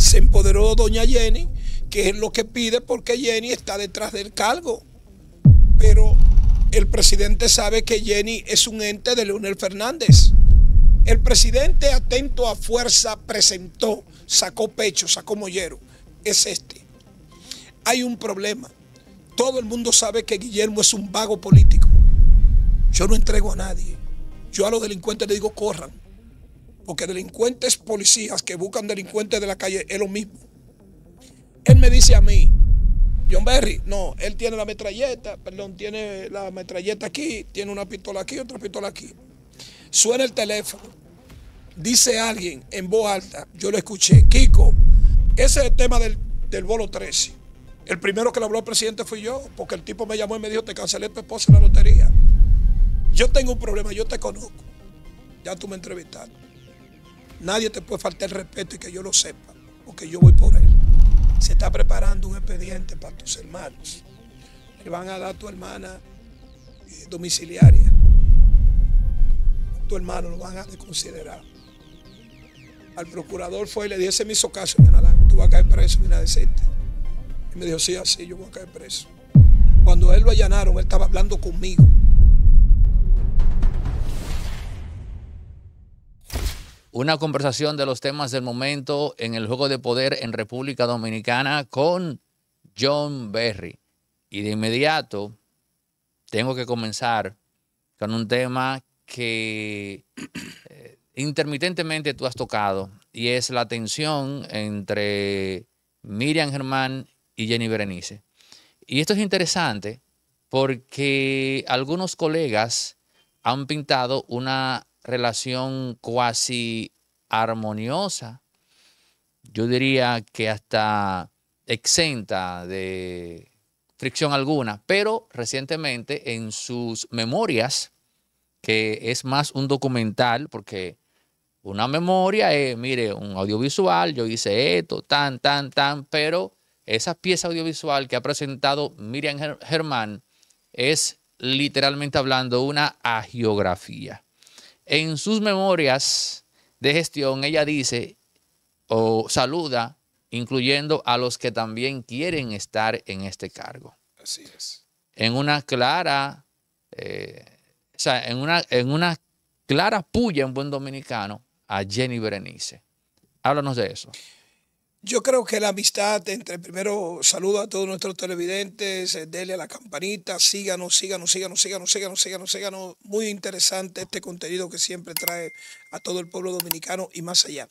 se empoderó doña Jenny, que es lo que pide porque Jenny está detrás del cargo. Pero el presidente sabe que Jenny es un ente de Leonel Fernández. El presidente atento a fuerza presentó, sacó pecho, sacó mollero. Es este. Hay un problema. Todo el mundo sabe que Guillermo es un vago político. Yo no entrego a nadie. Yo a los delincuentes les digo, corran. Porque delincuentes policías que buscan delincuentes de la calle es lo mismo. Él me dice a mí, John Berry, no, él tiene la metralleta, perdón, tiene la metralleta aquí, tiene una pistola aquí, otra pistola aquí. Suena el teléfono, dice alguien en voz alta, yo lo escuché, Kiko, ese es el tema del, bolo 13. El primero que lo habló al presidente fui yo, porque el tipo me llamó y me dijo, te cancelé tu esposa en la lotería. Yo tengo un problema, yo te conozco. Ya tú me entrevistaste. Nadie te puede faltar el respeto y que yo lo sepa, porque yo voy por él. Se está preparando un expediente para tus hermanos. Le van a dar a tu hermana eh, domiciliaria. tu hermano lo van a considerar. Al procurador fue y le dije, ese me hizo caso, tú vas a caer preso, mira, decirte. Y me dijo, sí, así, yo voy a caer preso. Cuando él lo allanaron, él estaba hablando conmigo. una conversación de los temas del momento en el juego de poder en República Dominicana con John Berry. Y de inmediato tengo que comenzar con un tema que eh, intermitentemente tú has tocado y es la tensión entre Miriam Germán y Jenny Berenice. Y esto es interesante porque algunos colegas han pintado una relación cuasi armoniosa, yo diría que hasta exenta de fricción alguna, pero recientemente en sus memorias, que es más un documental, porque una memoria es, mire, un audiovisual, yo hice esto, tan, tan, tan, pero esa pieza audiovisual que ha presentado Miriam Germán es literalmente hablando una agiografía. En sus memorias de gestión, ella dice o saluda, incluyendo a los que también quieren estar en este cargo. Así es. En una clara, eh, o sea, en una, en una clara puya en buen dominicano a Jenny Berenice. Háblanos de eso. Yo creo que la amistad entre, primero saludo a todos nuestros televidentes, eh, denle a la campanita, síganos, síganos, síganos, síganos, síganos, síganos, síganos. Muy interesante este contenido que siempre trae a todo el pueblo dominicano y más allá.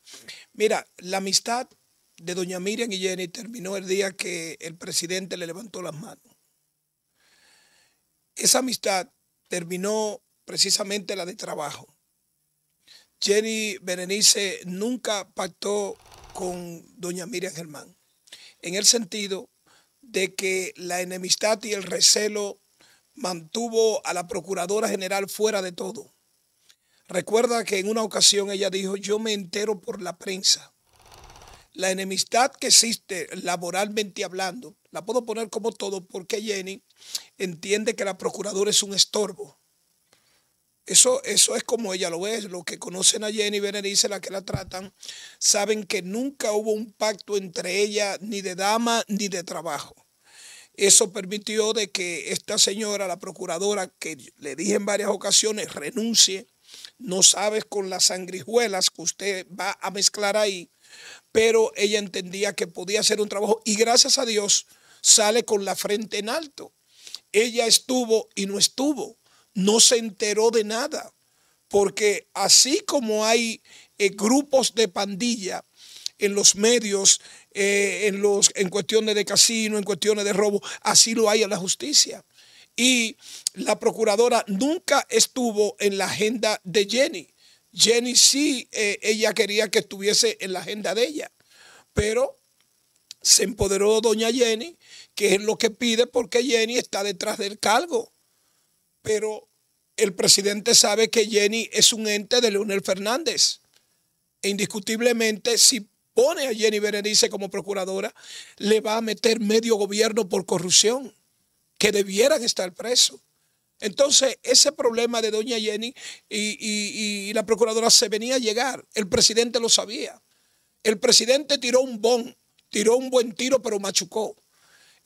Mira, la amistad de doña Miriam y Jenny terminó el día que el presidente le levantó las manos. Esa amistad terminó precisamente la de trabajo. Jenny Berenice nunca pactó con doña Miriam Germán, en el sentido de que la enemistad y el recelo mantuvo a la Procuradora General fuera de todo. Recuerda que en una ocasión ella dijo, yo me entero por la prensa. La enemistad que existe laboralmente hablando, la puedo poner como todo porque Jenny entiende que la Procuradora es un estorbo eso, es como ella lo es. Los que conocen a Jenny Benedice, la que la tratan, saben que nunca hubo un pacto entre ella ni de dama ni de trabajo. Eso permitió de que esta señora, la procuradora, que le dije en varias ocasiones, renuncie. No sabes con las sangrijuelas que usted va a mezclar ahí, pero ella entendía que podía hacer un trabajo y gracias a Dios sale con la frente en alto. Ella estuvo y no estuvo no se enteró de nada, porque así como hay eh, grupos de pandilla en los medios, eh, en, los, en cuestiones de casino, en cuestiones de robo, así lo hay en la justicia. Y la procuradora nunca estuvo en la agenda de Jenny. Jenny sí, eh, ella quería que estuviese en la agenda de ella, pero se empoderó doña Jenny, que es lo que pide porque Jenny está detrás del cargo pero el presidente sabe que Jenny es un ente de Leonel Fernández. E indiscutiblemente, si pone a Jenny Berenice como procuradora, le va a meter medio gobierno por corrupción, que debieran estar presos. Entonces, ese problema de doña Jenny y, la procuradora se venía a llegar. El presidente lo sabía. El presidente tiró un bon, tiró un buen tiro, pero machucó.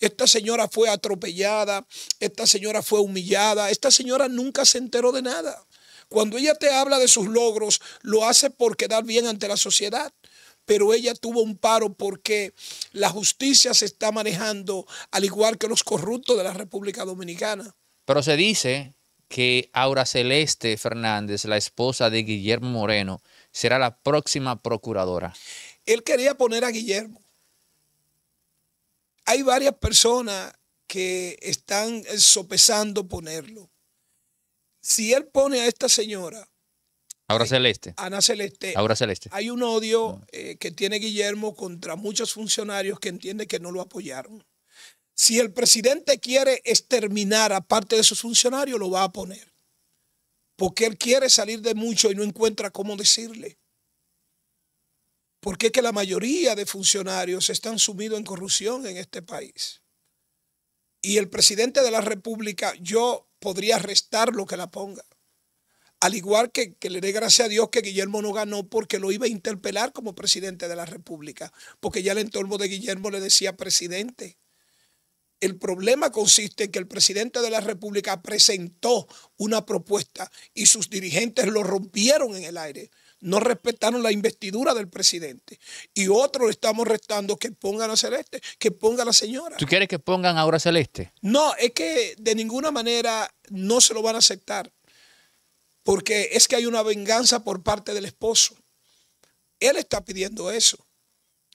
Esta señora fue atropellada, esta señora fue humillada, esta señora nunca se enteró de nada. Cuando ella te habla de sus logros, lo hace por quedar bien ante la sociedad pero ella tuvo un paro porque la justicia se está manejando al igual que los corruptos de la República Dominicana. Pero se dice que Aura Celeste Fernández, la esposa de Guillermo Moreno, será la próxima procuradora. Él quería poner a Guillermo hay varias personas que están sopesando ponerlo. Si él pone a esta señora. Ana eh, Celeste. Ana Celeste. Ana Celeste. Hay un odio mm. eh, que tiene Guillermo contra muchos funcionarios que entiende que no lo apoyaron. Si el presidente quiere exterminar a parte de sus funcionarios, lo va a poner. Porque él quiere salir de mucho y no encuentra cómo decirle. Porque qué que la mayoría de funcionarios están sumidos en corrupción en este país? Y el presidente de la República, yo podría restar lo que la ponga. Al igual que, que le dé gracias a Dios que Guillermo no ganó porque lo iba a interpelar como presidente de la República, porque ya el entorno de Guillermo le decía presidente. El problema consiste en que el presidente de la República presentó una propuesta y sus dirigentes lo rompieron en el aire no respetaron la investidura del presidente. Y otros le estamos restando que pongan a Celeste, que ponga a la señora. ¿Tú quieres que pongan ahora Celeste? No, es que de ninguna manera no se lo van a aceptar. Porque es que hay una venganza por parte del esposo. Él está pidiendo eso.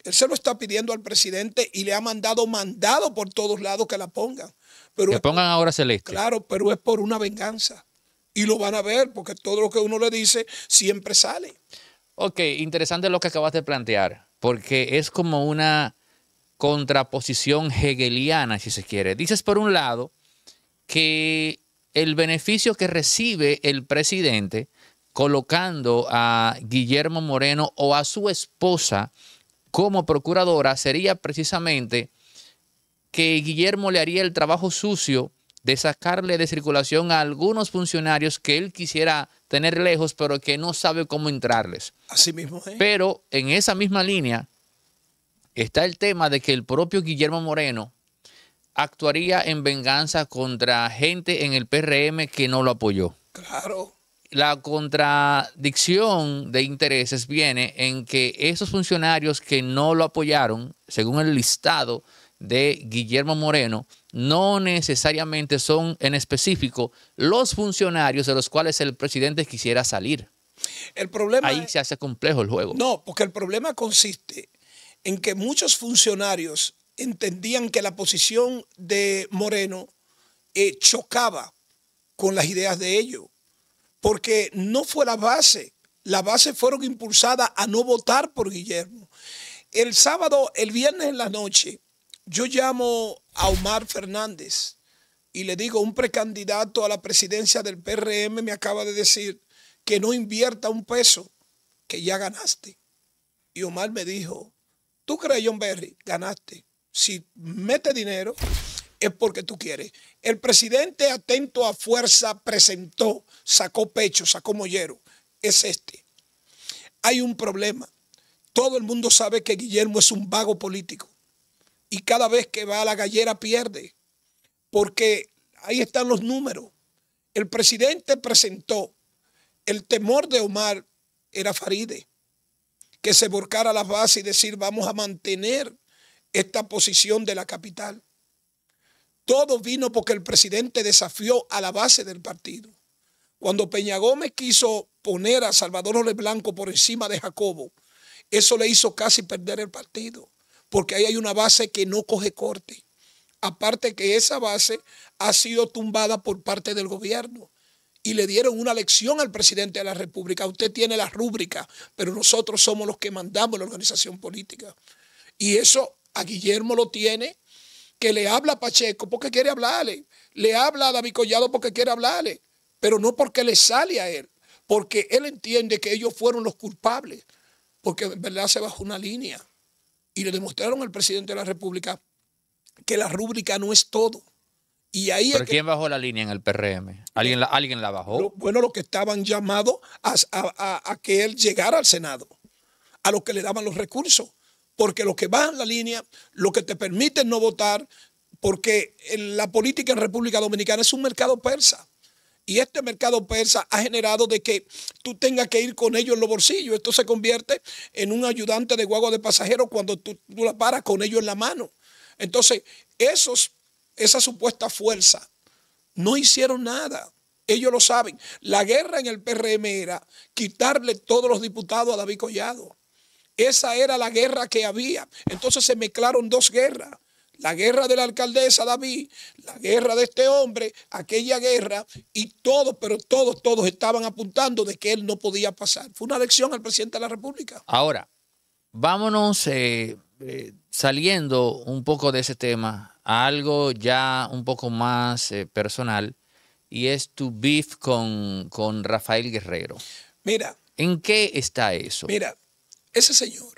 Él se lo está pidiendo al presidente y le ha mandado mandado por todos lados que la pongan. Pero que pongan ahora Celeste. Claro, pero es por una venganza. Y lo van a ver porque todo lo que uno le dice siempre sale. Ok, interesante lo que acabas de plantear, porque es como una contraposición hegeliana, si se quiere. Dices, por un lado, que el beneficio que recibe el presidente colocando a Guillermo Moreno o a su esposa como procuradora sería precisamente que Guillermo le haría el trabajo sucio de sacarle de circulación a algunos funcionarios que él quisiera tener lejos, pero que no sabe cómo entrarles. Así mismo. Pero en esa misma línea está el tema de que el propio Guillermo Moreno actuaría en venganza contra gente en el PRM que no lo apoyó. Claro. La contradicción de intereses viene en que esos funcionarios que no lo apoyaron, según el listado de Guillermo Moreno no necesariamente son en específico los funcionarios de los cuales el presidente quisiera salir. El problema Ahí se hace complejo el juego. No, porque el problema consiste en que muchos funcionarios entendían que la posición de Moreno eh, chocaba con las ideas de ellos, porque no fue la base. la base fueron impulsadas a no votar por Guillermo. El sábado, el viernes en la noche, yo llamo a Omar Fernández y le digo, un precandidato a la presidencia del PRM me acaba de decir que no invierta un peso, que ya ganaste. Y Omar me dijo, tú crees, John Berry, ganaste. Si mete dinero es porque tú quieres. El presidente atento a fuerza presentó, sacó pecho, sacó mollero. Es este. Hay un problema. Todo el mundo sabe que Guillermo es un vago político y cada vez que va a la gallera pierde, porque ahí están los números. El presidente presentó el temor de Omar era Faride, que se volcara la base y decir vamos a mantener esta posición de la capital. Todo vino porque el presidente desafió a la base del partido. Cuando Peña Gómez quiso poner a Salvador Ole Blanco por encima de Jacobo, eso le hizo casi perder el partido porque ahí hay una base que no coge corte. Aparte que esa base ha sido tumbada por parte del gobierno y le dieron una lección al presidente de la República. Usted tiene la rúbrica, pero nosotros somos los que mandamos la organización política. Y eso a Guillermo lo tiene, que le habla a Pacheco porque quiere hablarle, le habla a David Collado porque quiere hablarle, pero no porque le sale a él, porque él entiende que ellos fueron los culpables, porque en verdad se bajó una línea y le demostraron al presidente de la República que la rúbrica no es todo. Y ahí ¿Pero quién bajó la línea en el PRM? ¿Alguien la, alguien la bajó? bueno, los que estaban llamados a, que él llegara al Senado, a los que le daban los recursos, porque los que bajan la línea, los que te permiten no votar, porque la política en República Dominicana es un mercado persa. Y este mercado persa ha generado de que tú tengas que ir con ellos en los bolsillos. Esto se convierte en un ayudante de guago de pasajeros cuando tú, la paras con ellos en la mano. Entonces, esos, esa supuesta fuerza no hicieron nada. Ellos lo saben. La guerra en el PRM era quitarle todos los diputados a David Collado. Esa era la guerra que había. Entonces se mezclaron dos guerras la guerra de la alcaldesa David, la guerra de este hombre, aquella guerra, y todos, pero todos, todos estaban apuntando de que él no podía pasar. Fue una lección al presidente de la República. Ahora, vámonos eh, eh, saliendo un poco de ese tema a algo ya un poco más eh, personal, y es tu beef con, con Rafael Guerrero. Mira. ¿En qué está eso? Mira, ese señor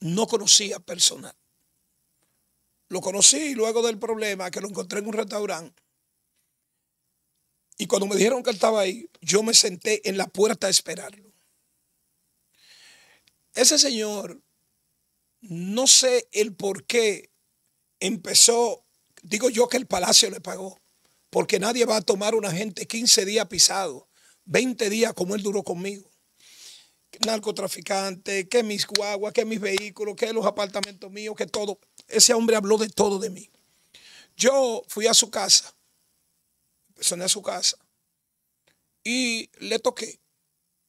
no conocía personal. Lo conocí luego del problema que lo encontré en un restaurante. Y cuando me dijeron que él estaba ahí, yo me senté en la puerta a esperarlo. Ese señor, no sé el por qué empezó, digo yo que el palacio le pagó, porque nadie va a tomar a una gente 15 días pisado, 20 días como él duró conmigo narcotraficante, que mis guaguas, que mis vehículos, que los apartamentos míos, que todo. Ese hombre habló de todo de mí. Yo fui a su casa, soné a su casa y le toqué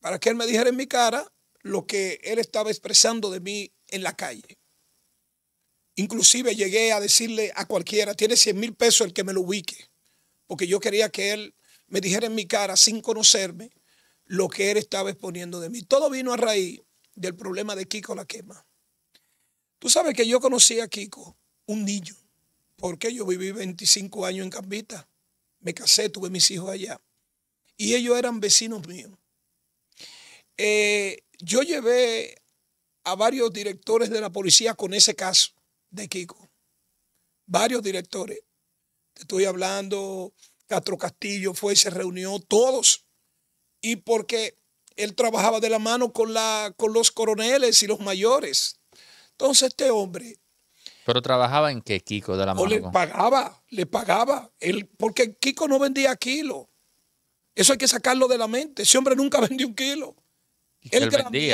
para que él me dijera en mi cara lo que él estaba expresando de mí en la calle. Inclusive llegué a decirle a cualquiera, tiene 100 mil pesos el que me lo ubique, porque yo quería que él me dijera en mi cara, sin conocerme, lo que él estaba exponiendo de mí. Todo vino a raíz del problema de Kiko la quema. Tú sabes que yo conocí a Kiko, un niño, porque yo viví 25 años en Cambita. Me casé, tuve mis hijos allá. Y ellos eran vecinos míos. Eh, yo llevé a varios directores de la policía con ese caso de Kiko. Varios directores. Te estoy hablando, Castro Castillo fue y se reunió, todos y porque él trabajaba de la mano con, la, con los coroneles y los mayores. Entonces este hombre... Pero trabajaba en qué Kiko de la mano. le pagaba, le pagaba. porque Kiko no vendía kilo. Eso hay que sacarlo de la mente. Ese hombre nunca vendió un kilo. Él, él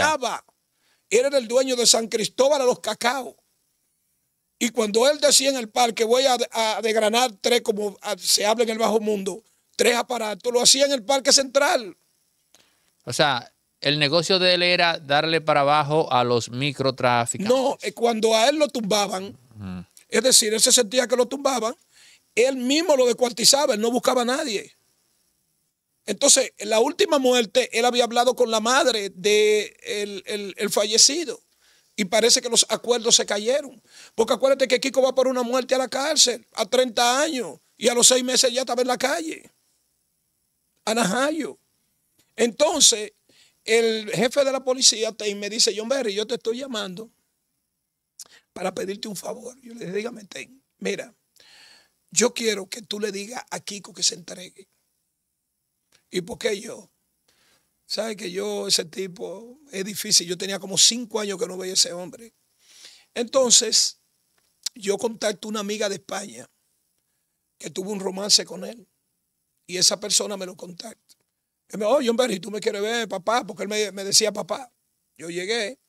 Era el dueño de San Cristóbal a los cacao Y cuando él decía en el parque, voy a, degranar tres, como se habla en el bajo mundo, tres aparatos, lo hacía en el parque central. O sea, el negocio de él era darle para abajo a los microtráficos. No, eh, cuando a él lo tumbaban, es decir, él se sentía que lo tumbaban, él mismo lo descuartizaba, él no buscaba a nadie. Entonces, la última muerte, él había hablado con la madre del el, fallecido. Y parece que los acuerdos se cayeron. Porque acuérdate que Kiko va por una muerte a la cárcel a 30 años y a los seis meses ya estaba en la calle. Anajayo. Entonces, el jefe de la policía te, me dice, John Berry, yo te estoy llamando para pedirte un favor. Yo le dije, dígame, mira, yo quiero que tú le digas a Kiko que se entregue. ¿Y por qué yo? ¿Sabes que yo, ese tipo, es difícil? Yo tenía como cinco años que no veía ese hombre. Entonces, yo contacto una amiga de España que tuvo un romance con él. Y esa persona me lo contacta. Él me dijo, John Berry, tú me quieres ver, papá, porque él me, decía papá. Yo llegué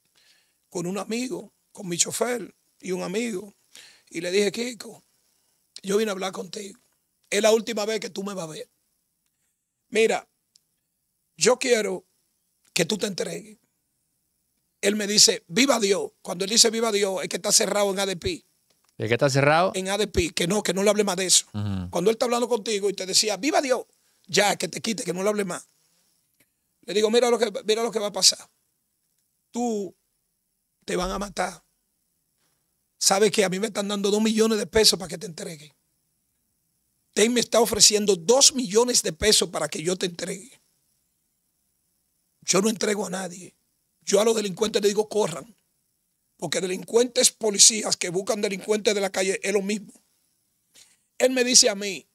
con un amigo, con mi chofer y un amigo, y le dije, Kiko, yo vine a hablar contigo. Es la última vez que tú me vas a ver. Mira, yo quiero que tú te entregues. Él me dice, viva Dios. Cuando él dice viva Dios, es que está cerrado en ADP. ¿De que está cerrado? En ADP, que no, que no le hable más de eso. Cuando él está hablando contigo y te decía, viva Dios, ya, que te quite, que no le hable más. Le digo, mira lo que, mira lo que va a pasar. Tú te van a matar. Sabes que a mí me están dando dos millones de pesos para que te entregue. Ten me está ofreciendo dos millones de pesos para que yo te entregue. Yo no entrego a nadie. Yo a los delincuentes le digo, corran. Porque delincuentes policías que buscan delincuentes de la calle es lo mismo. Él me dice a mí,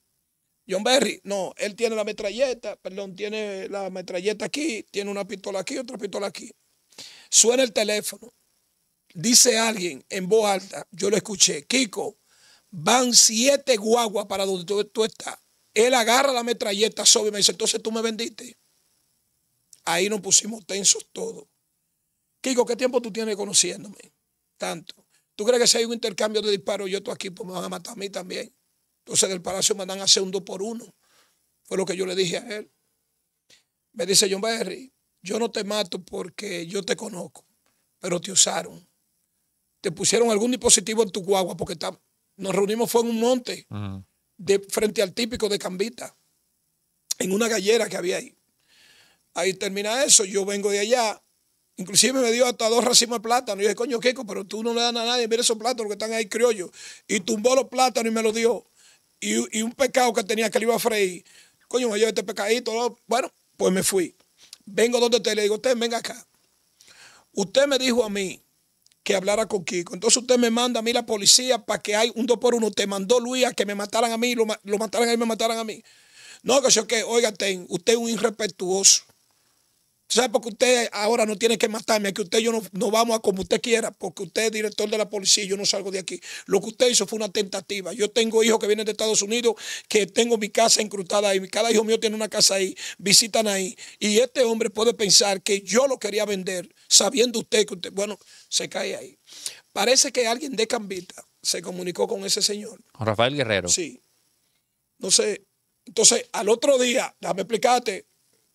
John Berry, no, él tiene la metralleta, perdón, tiene la metralleta aquí, tiene una pistola aquí, otra pistola aquí. Suena el teléfono. Dice alguien en voz alta, yo lo escuché, Kiko, van siete guaguas para donde tú, estás. Él agarra la metralleta sobre y me dice, entonces tú me vendiste. Ahí nos pusimos tensos todos. Kiko, ¿qué tiempo tú tienes conociéndome? Tanto. ¿Tú crees que si hay un intercambio de disparos, yo estoy aquí, pues me van a matar a mí también? Entonces en el Palacio mandan hacer un dos por uno. Fue lo que yo le dije a él. Me dice John Barry, yo no te mato porque yo te conozco, pero te usaron. Te pusieron algún dispositivo en tu guagua porque está, nos reunimos fue en un monte de, frente al típico de Cambita, en una gallera que había ahí. Ahí termina eso, yo vengo de allá. Inclusive me dio hasta dos racimos de plátano. Y yo dije, coño, Keiko, pero tú no le das a nadie, mira esos plátanos que están ahí criollos. Y tumbó los plátanos y me los dio y, un pecado que tenía que le iba a freír. Coño, me llevo este pecadito. Bueno, pues me fui. Vengo donde usted le digo, usted venga acá. Usted me dijo a mí que hablara con Kiko. Entonces usted me manda a mí la policía para que hay un dos por uno. Te mandó Luis a que me mataran a mí, lo, mataran a mí, me mataran a mí. No, que yo que, oiga, usted es un irrespetuoso. ¿Sabe por qué usted ahora no tiene que matarme? Que usted yo no, vamos a como usted quiera, porque usted es director de la policía y yo no salgo de aquí. Lo que usted hizo fue una tentativa. Yo tengo hijos que vienen de Estados Unidos, que tengo mi casa incrustada ahí. Cada hijo mío tiene una casa ahí, visitan ahí. Y este hombre puede pensar que yo lo quería vender, sabiendo usted que usted, bueno, se cae ahí. Parece que alguien de Cambita se comunicó con ese señor. Rafael Guerrero. Sí. No sé. Entonces, al otro día, déjame explicarte,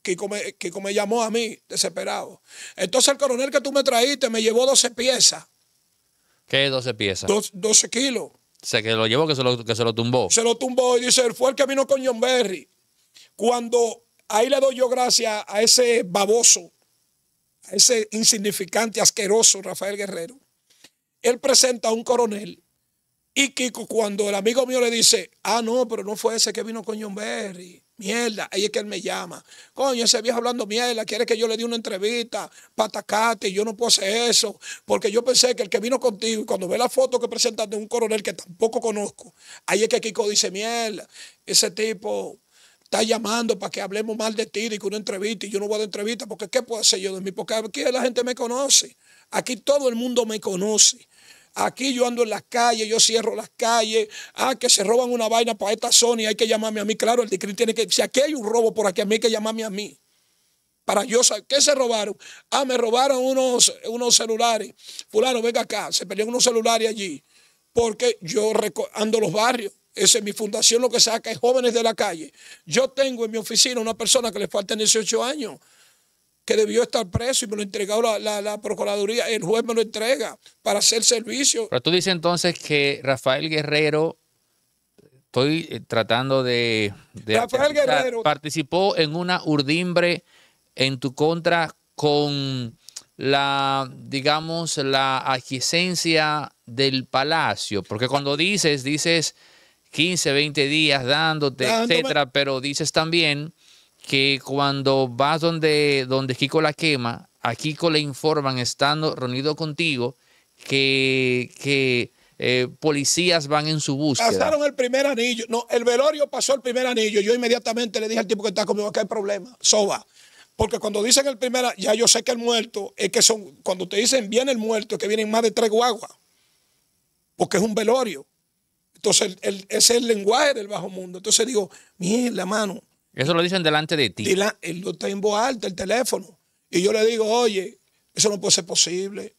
Kiko me, me llamó a mí, desesperado. Entonces el coronel que tú me traíste me llevó 12 piezas. ¿Qué 12 piezas? 12 kilos. se que lo llevó, que se lo, que se lo tumbó. Se lo tumbó y dice, fue el que vino con John Berry. Cuando ahí le doy yo gracias a ese baboso, a ese insignificante, asqueroso Rafael Guerrero, él presenta a un coronel. Y Kiko, cuando el amigo mío le dice, ah, no, pero no fue ese que vino con John Berry. Mierda, ahí es que él me llama. Coño, ese viejo hablando mierda, quiere que yo le dé una entrevista para atacarte. Yo no puedo hacer eso, porque yo pensé que el que vino contigo, y cuando ve la foto que presentaste de un coronel que tampoco conozco, ahí es que Kiko dice mierda. Ese tipo está llamando para que hablemos mal de ti y que una entrevista, y yo no voy a dar entrevista, porque ¿qué puedo hacer yo de mí? Porque aquí la gente me conoce. Aquí todo el mundo me conoce. Aquí yo ando en las calles, yo cierro las calles. Ah, que se roban una vaina para esta zona y hay que llamarme a mí. Claro, el decreto tiene que. Si aquí hay un robo por aquí, a mí hay que llamarme a mí. Para yo saber. ¿Qué se robaron? Ah, me robaron unos, unos celulares. Fulano, venga acá. Se perdieron unos celulares allí. Porque yo ando los barrios. Esa es mi fundación, lo que saca es jóvenes de la calle. Yo tengo en mi oficina una persona que le falta 18 años que debió estar preso y me lo ha la, la, la, Procuraduría, el juez me lo entrega para hacer servicio. Pero tú dices entonces que Rafael Guerrero, estoy eh, tratando de... Rafael Guerrero participó en una urdimbre en tu contra con la, digamos, la adquisencia del palacio, porque cuando dices, dices 15, 20 días dándote, etcétera, pero dices también que cuando vas donde, donde Kiko la quema, a Kiko le informan, estando reunido contigo, que, que eh, policías van en su búsqueda. Pasaron el primer anillo. No, el velorio pasó el primer anillo. Yo inmediatamente le dije al tipo que está conmigo acá hay problema. Soba. Porque cuando dicen el primer, ya yo sé que el muerto, es que son, cuando te dicen viene el muerto, es que vienen más de tres guaguas. Porque es un velorio. Entonces, ese es el lenguaje del bajo mundo. Entonces digo, la mano, eso lo dicen delante de ti. Y él lo está en voz alta, el teléfono. Y yo le digo, oye, eso no puede ser posible.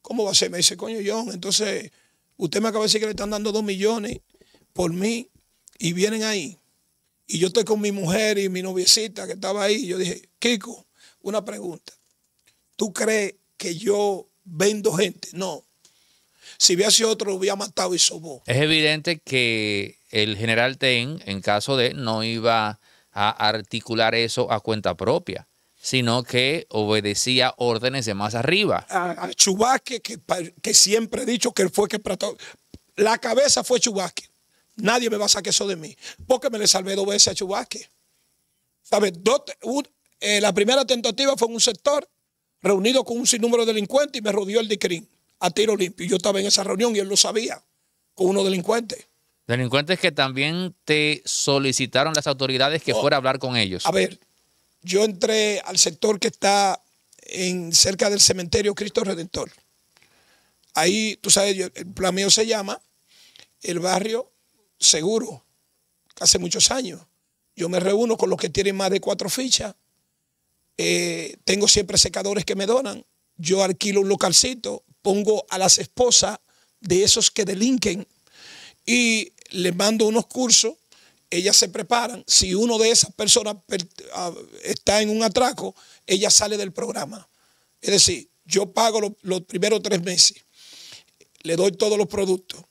¿Cómo va a ser? Me dice, coño, John, entonces usted me acaba de decir que le están dando dos millones por mí y vienen ahí. Y yo estoy con mi mujer y mi noviecita que estaba ahí. Yo dije, Kiko, una pregunta. ¿Tú crees que yo vendo gente? No. Si hubiese otro, lo hubiera matado y sobo. Es evidente que el general Ten, en caso de, no iba a articular eso a cuenta propia, sino que obedecía órdenes de más arriba. A, Chubasque, que, siempre he dicho que fue que la cabeza fue Chubasque. Nadie me va a sacar eso de mí, porque me le salvé dos veces a Chubasque. ¿Sabes? Eh, la primera tentativa fue en un sector reunido con un sinnúmero de delincuentes y me rodeó el DICRIN a tiro limpio. Yo estaba en esa reunión y él lo sabía, con unos delincuentes. Delincuentes que también te solicitaron las autoridades que oh. fuera a hablar con ellos. A ver, yo entré al sector que está en, cerca del cementerio Cristo Redentor. Ahí, tú sabes, el plan se llama el barrio seguro. Hace muchos años. Yo me reúno con los que tienen más de cuatro fichas. Eh, tengo siempre secadores que me donan. Yo alquilo un localcito, pongo a las esposas de esos que delinquen y le mando unos cursos, ellas se preparan. Si uno de esas personas está en un atraco, ella sale del programa. Es decir, yo pago los, primeros tres meses, le doy todos los productos.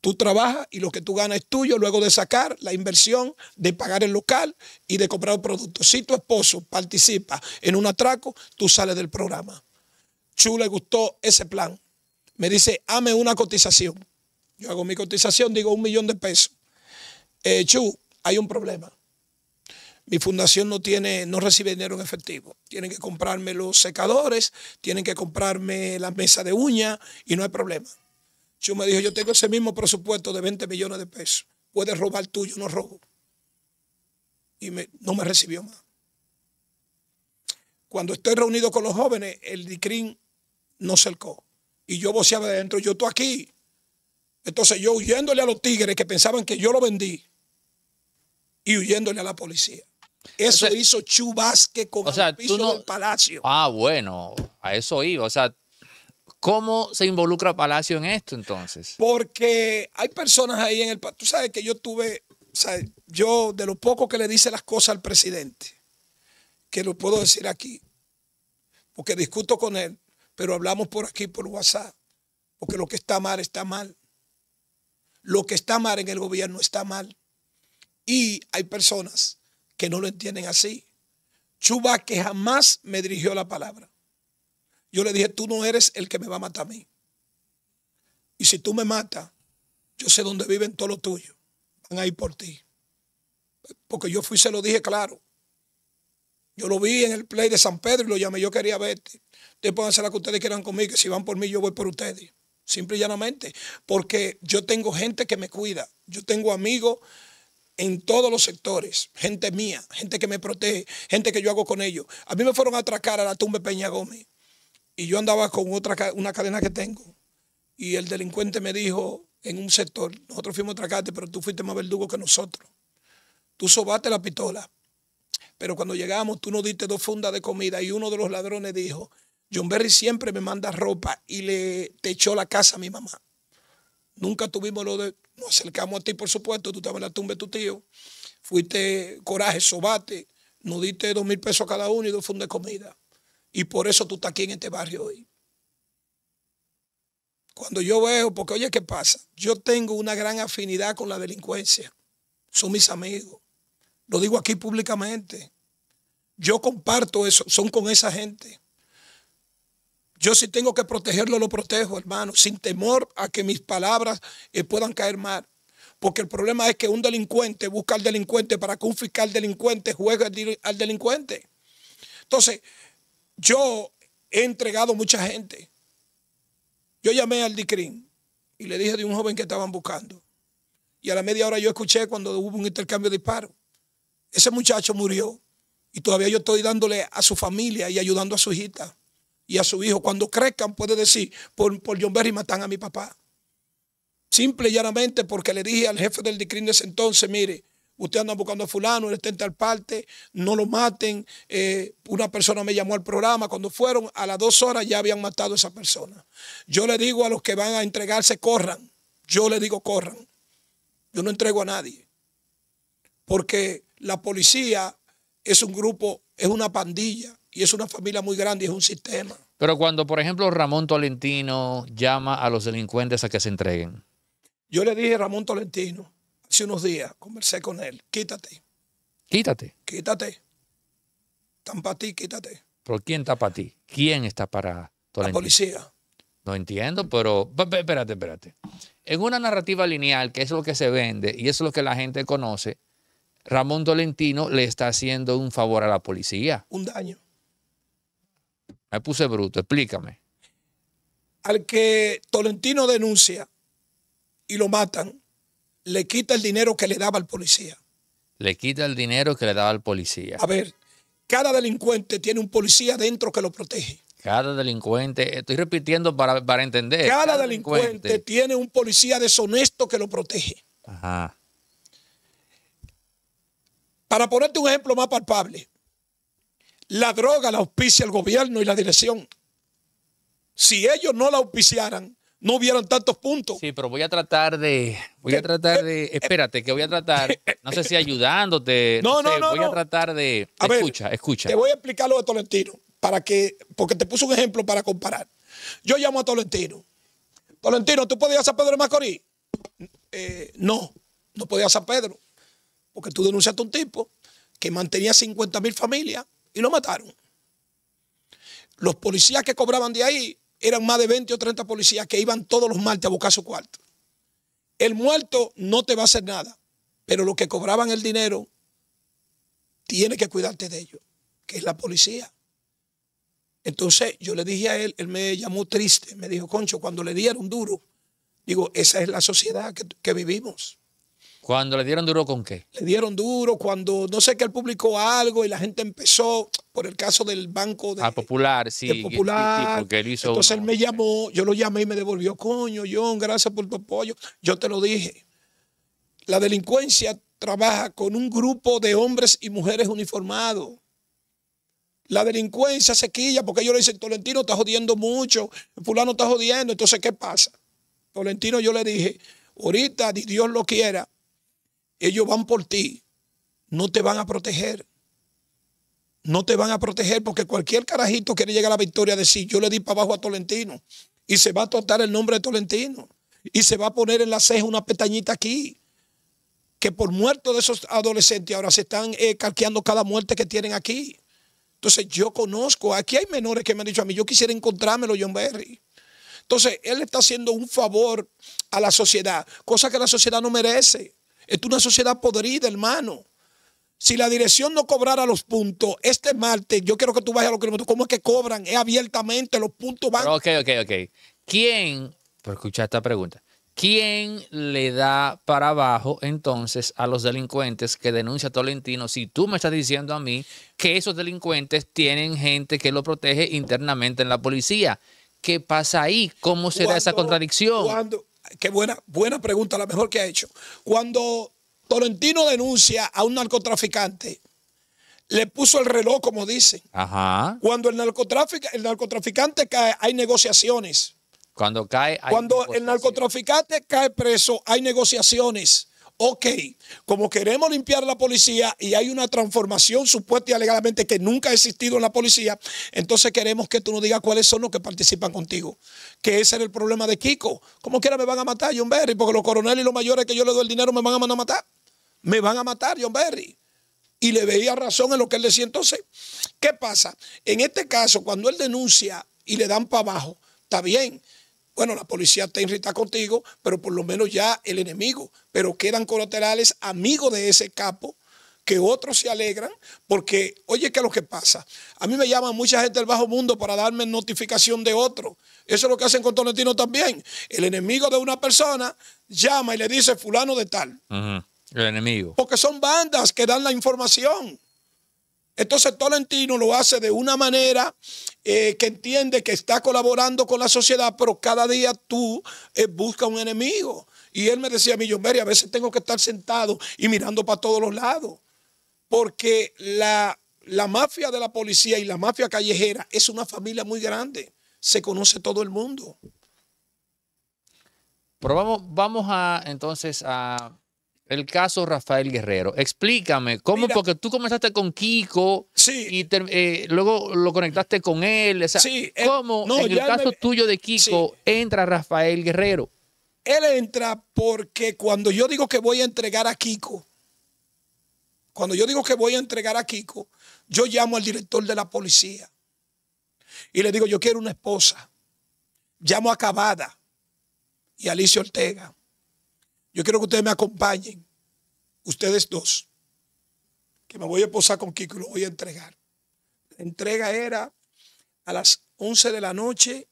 Tú trabajas y lo que tú ganas es tuyo, luego de sacar la inversión, de pagar el local y de comprar productos. Si tu esposo participa en un atraco, tú sales del programa. Chu le gustó ese plan. Me dice, ame una cotización. Yo hago mi cotización, digo un millón de pesos. Eh, Chu, hay un problema. Mi fundación no tiene, no recibe dinero en efectivo. Tienen que comprarme los secadores, tienen que comprarme la mesa de uña y no hay problema. Chu me dijo, yo tengo ese mismo presupuesto de 20 millones de pesos. Puedes robar tuyo, no robo. Y no me recibió más. Cuando estoy reunido con los jóvenes, el DICRIN no cercó. Y yo voceaba de adentro, yo estoy aquí, entonces yo huyéndole a los tigres que pensaban que yo lo vendí y huyéndole a la policía. Eso hizo Chubasque con el piso del Palacio. Ah, bueno, a eso iba. O sea, ¿cómo se involucra Palacio en esto entonces? Porque hay personas ahí en el... Tú sabes que yo tuve... O sea, yo de lo poco que le dice las cosas al presidente, que lo puedo decir aquí, porque discuto con él, pero hablamos por aquí, por WhatsApp, porque lo que está mal está mal lo que está mal en el gobierno está mal. Y hay personas que no lo entienden así. Chuba que jamás me dirigió la palabra. Yo le dije, tú no eres el que me va a matar a mí. Y si tú me matas, yo sé dónde viven todos los tuyos. Van a ir por ti. Porque yo fui, se lo dije claro. Yo lo vi en el play de San Pedro y lo llamé, yo quería verte. Ustedes pueden hacer la que ustedes quieran conmigo, que si van por mí, yo voy por ustedes simple y llanamente, porque yo tengo gente que me cuida, yo tengo amigos en todos los sectores, gente mía, gente que me protege, gente que yo hago con ellos. A mí me fueron a atracar a la tumba Peña Gómez y yo andaba con otra una cadena que tengo y el delincuente me dijo en un sector, nosotros fuimos a atracarte, pero tú fuiste más verdugo que nosotros. Tú sobaste la pistola, pero cuando llegamos tú nos diste dos fundas de comida y uno de los ladrones dijo, John Berry siempre me manda ropa y le echó la casa a mi mamá. Nunca tuvimos lo de. Nos acercamos a ti, por supuesto. Tú estabas en la tumba de tu tío. Fuiste coraje, sobate. Nos diste dos mil pesos cada uno y dos fundos de comida. Y por eso tú estás aquí en este barrio hoy. Cuando yo veo, porque oye, ¿qué pasa? Yo tengo una gran afinidad con la delincuencia. Son mis amigos. Lo digo aquí públicamente. Yo comparto eso. Son con esa gente. Yo si tengo que protegerlo, lo protejo, hermano, sin temor a que mis palabras eh, puedan caer mal. Porque el problema es que un delincuente busca al delincuente para que un fiscal delincuente juegue al delincuente. Entonces, yo he entregado mucha gente. Yo llamé al DICRIN y le dije de un joven que estaban buscando. Y a la media hora yo escuché cuando hubo un intercambio de disparos. Ese muchacho murió y todavía yo estoy dándole a su familia y ayudando a su hijita y a su hijo. Cuando crezcan puede decir, por, por John Berry matan a mi papá. Simple y llanamente porque le dije al jefe del DICRIN de ese entonces, mire, usted anda buscando a fulano, él está en tal parte, no lo maten. Eh, una persona me llamó al programa, cuando fueron a las dos horas ya habían matado a esa persona. Yo le digo a los que van a entregarse, corran. Yo le digo, corran. Yo no entrego a nadie. Porque la policía es un grupo, es una pandilla y es una familia muy grande es un sistema. Pero cuando, por ejemplo, Ramón Tolentino llama a los delincuentes a que se entreguen. Yo le dije a Ramón Tolentino, hace unos días, conversé con él, quítate. Quítate. Quítate. Tan para ti, quítate. ¿Por quién está para ti? ¿Quién está para Tolentino? La policía. No entiendo, pero espérate, espérate. En una narrativa lineal, que es lo que se vende y es lo que la gente conoce, Ramón Tolentino le está haciendo un favor a la policía. Un daño. Me puse bruto, explícame. Al que Tolentino denuncia y lo matan, le quita el dinero que le daba al policía. Le quita el dinero que le daba al policía. A ver, cada delincuente tiene un policía dentro que lo protege. Cada delincuente, estoy repitiendo para, entender. Cada, delincuente, delincuente, tiene un policía deshonesto que lo protege. Ajá. Para ponerte un ejemplo más palpable, la droga la auspicia el gobierno y la dirección. Si ellos no la auspiciaran, no hubieran tantos puntos. Sí, pero voy a tratar de, voy a eh, tratar eh, de, eh, espérate, que voy a tratar, no sé si ayudándote, no, no, no voy a tratar de, escucha, escucha. Te voy a explicar lo de Tolentino, para que, porque te puse un ejemplo para comparar. Yo llamo a Tolentino. Tolentino, ¿tú podías a Pedro de Macorís? no, no podías a Pedro, porque tú denunciaste a un tipo que mantenía 50 mil familias y lo mataron. Los policías que cobraban de ahí eran más de 20 o 30 policías que iban todos los martes a buscar su cuarto. El muerto no te va a hacer nada, pero los que cobraban el dinero, tiene que cuidarte de ellos, que es la policía. Entonces yo le dije a él, él me llamó triste, me dijo, concho, cuando le dieron duro, digo, esa es la sociedad que, que vivimos. Cuando le dieron duro con qué? Le dieron duro cuando no sé que él publicó algo y la gente empezó por el caso del banco de Popular, sí, de Popular. porque Entonces él me llamó, yo lo llamé y me devolvió, coño, John, gracias por tu apoyo. Yo te lo dije. La delincuencia trabaja con un grupo de hombres y mujeres uniformados. La delincuencia se quilla porque ellos le dicen, Tolentino está jodiendo mucho, fulano está jodiendo, entonces ¿qué pasa? Tolentino yo le dije, ahorita, Dios lo quiera, ellos van por ti, no te van a proteger. No te van a proteger porque cualquier carajito quiere llegar a la victoria a decir, yo le di para abajo a Tolentino. Y se va a totar el nombre de Tolentino. Y se va a poner en la ceja una pestañita aquí. Que por muerto de esos adolescentes ahora se están eh, calqueando cada muerte que tienen aquí. Entonces yo conozco, aquí hay menores que me han dicho a mí, yo quisiera encontrármelo John Berry. Entonces él está haciendo un favor a la sociedad, cosa que la sociedad no merece es una sociedad podrida, hermano. Si la dirección no cobrara los puntos, este martes, yo quiero que tú vayas a los kilómetros. ¿Cómo es que cobran? Es abiertamente, los puntos van. ok, ok, ok. ¿Quién, por escuchar esta pregunta, ¿quién le da para abajo entonces a los delincuentes que denuncia Tolentino si tú me estás diciendo a mí que esos delincuentes tienen gente que lo protege internamente en la policía? ¿Qué pasa ahí? ¿Cómo será esa contradicción? Cuando, qué buena, buena pregunta, la mejor que ha hecho. Cuando Tolentino denuncia a un narcotraficante, le puso el reloj, como dicen. Ajá. Cuando el, el narcotraficante cae, hay negociaciones. Cuando cae, Cuando el narcotraficante cae preso, hay negociaciones ok, como queremos limpiar la policía y hay una transformación supuesta y que nunca ha existido en la policía, entonces queremos que tú nos digas cuáles son los que participan contigo. Que ese era el problema de Kiko. Como quiera me van a matar, John Berry, porque los coroneles y los mayores que yo le doy el dinero me van a mandar a matar. Me van a matar, John Berry. Y le veía razón en lo que él decía entonces. ¿Qué pasa? En este caso, cuando él denuncia y le dan para abajo, está bien bueno, la policía está irritada contigo, pero por lo menos ya el enemigo. Pero quedan colaterales amigos de ese capo que otros se alegran, porque oye, ¿qué es lo que pasa? A mí me llaman mucha gente del bajo mundo para darme notificación de otro. Eso es lo que hacen con Tolentino también. El enemigo de una persona llama y le dice fulano de tal. El enemigo. Porque son bandas que dan la información. Entonces Tolentino lo hace de una manera eh, que entiende que está colaborando con la sociedad, pero cada día tú eh, buscas un enemigo. Y él me decía a mí, a veces tengo que estar sentado y mirando para todos los lados, porque la, mafia de la policía y la mafia callejera es una familia muy grande, se conoce todo el mundo. Pero vamos, vamos a entonces a el caso Rafael Guerrero. Explícame, ¿cómo? porque tú comenzaste con Kiko y eh, luego lo conectaste con él. Eh, ¿Cómo en el caso tuyo de Kiko entra Rafael Guerrero? Él entra porque cuando yo digo que voy a entregar a Kiko, cuando yo digo que voy a entregar a Kiko, yo llamo al director de la policía y le digo, yo quiero una esposa. Llamo a Cabada y Alicia Ortega yo quiero que ustedes me acompañen, ustedes dos, que me voy a posar con Kiko y lo voy a entregar. La entrega era a las 11 de la noche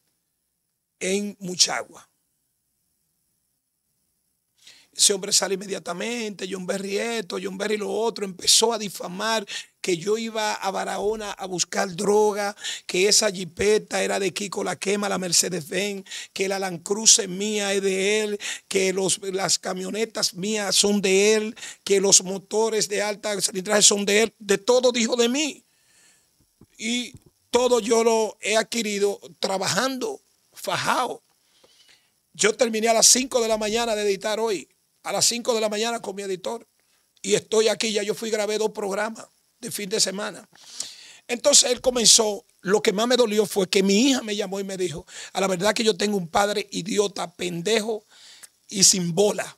en Muchagua. Ese hombre sale inmediatamente, John Berry esto, John Berry lo otro, empezó a difamar que yo iba a Barahona a buscar droga, que esa jipeta era de Kiko La Quema, la Mercedes-Benz, que la Lancruce mía es de él, que los, las camionetas mías son de él, que los motores de alta cilindraje son de él, de todo dijo de mí. Y todo yo lo he adquirido trabajando, fajado. Yo terminé a las 5 de la mañana de editar hoy a las 5 de la mañana con mi editor. Y estoy aquí, ya yo fui grabé dos programas de fin de semana. Entonces él comenzó, lo que más me dolió fue que mi hija me llamó y me dijo, a la verdad que yo tengo un padre idiota, pendejo y sin bola.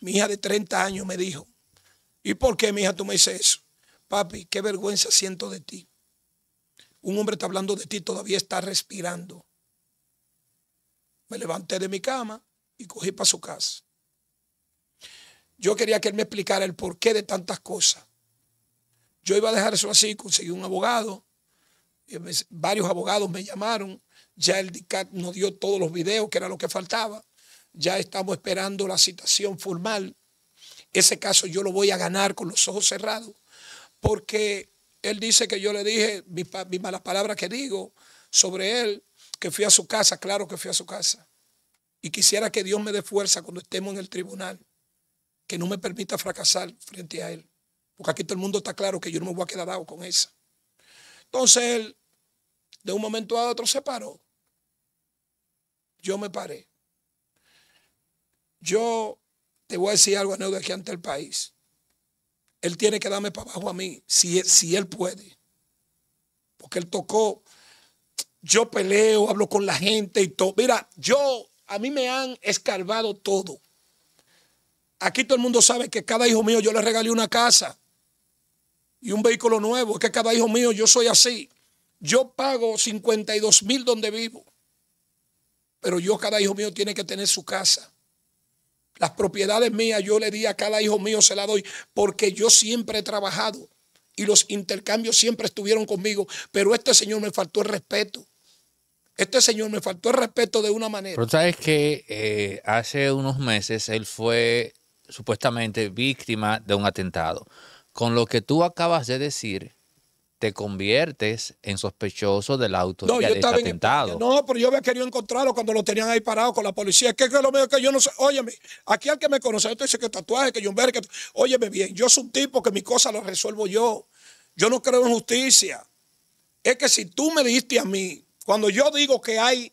Mi hija de 30 años me dijo, ¿y por qué mi hija tú me dices eso? Papi, qué vergüenza siento de ti. Un hombre está hablando de ti, todavía está respirando. Me levanté de mi cama y cogí para su casa. Yo quería que él me explicara el porqué de tantas cosas. Yo iba a dejar eso así, conseguí un abogado, varios abogados me llamaron, ya el DICAT nos dio todos los videos, que era lo que faltaba, ya estamos esperando la citación formal. Ese caso yo lo voy a ganar con los ojos cerrados, porque él dice que yo le dije mis malas palabras que digo sobre él, que fui a su casa, claro que fui a su casa. Y quisiera que Dios me dé fuerza cuando estemos en el tribunal que no me permita fracasar frente a él. Porque aquí todo el mundo está claro que yo no me voy a quedar dado con esa. Entonces él, de un momento a otro, se paró. Yo me paré. Yo te voy a decir algo, de aquí ante el país. Él tiene que darme para abajo a mí, si, si él puede. Porque él tocó. Yo peleo, hablo con la gente y todo. Mira, yo, a mí me han escarbado todo. Aquí todo el mundo sabe que cada hijo mío yo le regalé una casa y un vehículo nuevo. Es que cada hijo mío yo soy así. Yo pago 52 mil donde vivo. Pero yo, cada hijo mío tiene que tener su casa. Las propiedades mías yo le di a cada hijo mío, se la doy, porque yo siempre he trabajado y los intercambios siempre estuvieron conmigo, pero este señor me faltó el respeto. Este señor me faltó el respeto de una manera. Pero sabes que eh, hace unos meses él fue supuestamente víctima de un atentado. Con lo que tú acabas de decir, te conviertes en sospechoso del auto no, atentado. no, pero yo había querido encontrarlo cuando lo tenían ahí parado con la policía. Es que es lo mío que yo no sé. Óyeme, aquí al que me conoce, yo dice que tatuaje, que ver que. Óyeme bien, yo soy un tipo que mi cosa lo resuelvo yo. Yo no creo en justicia. Es que si tú me diste a mí, cuando yo digo que hay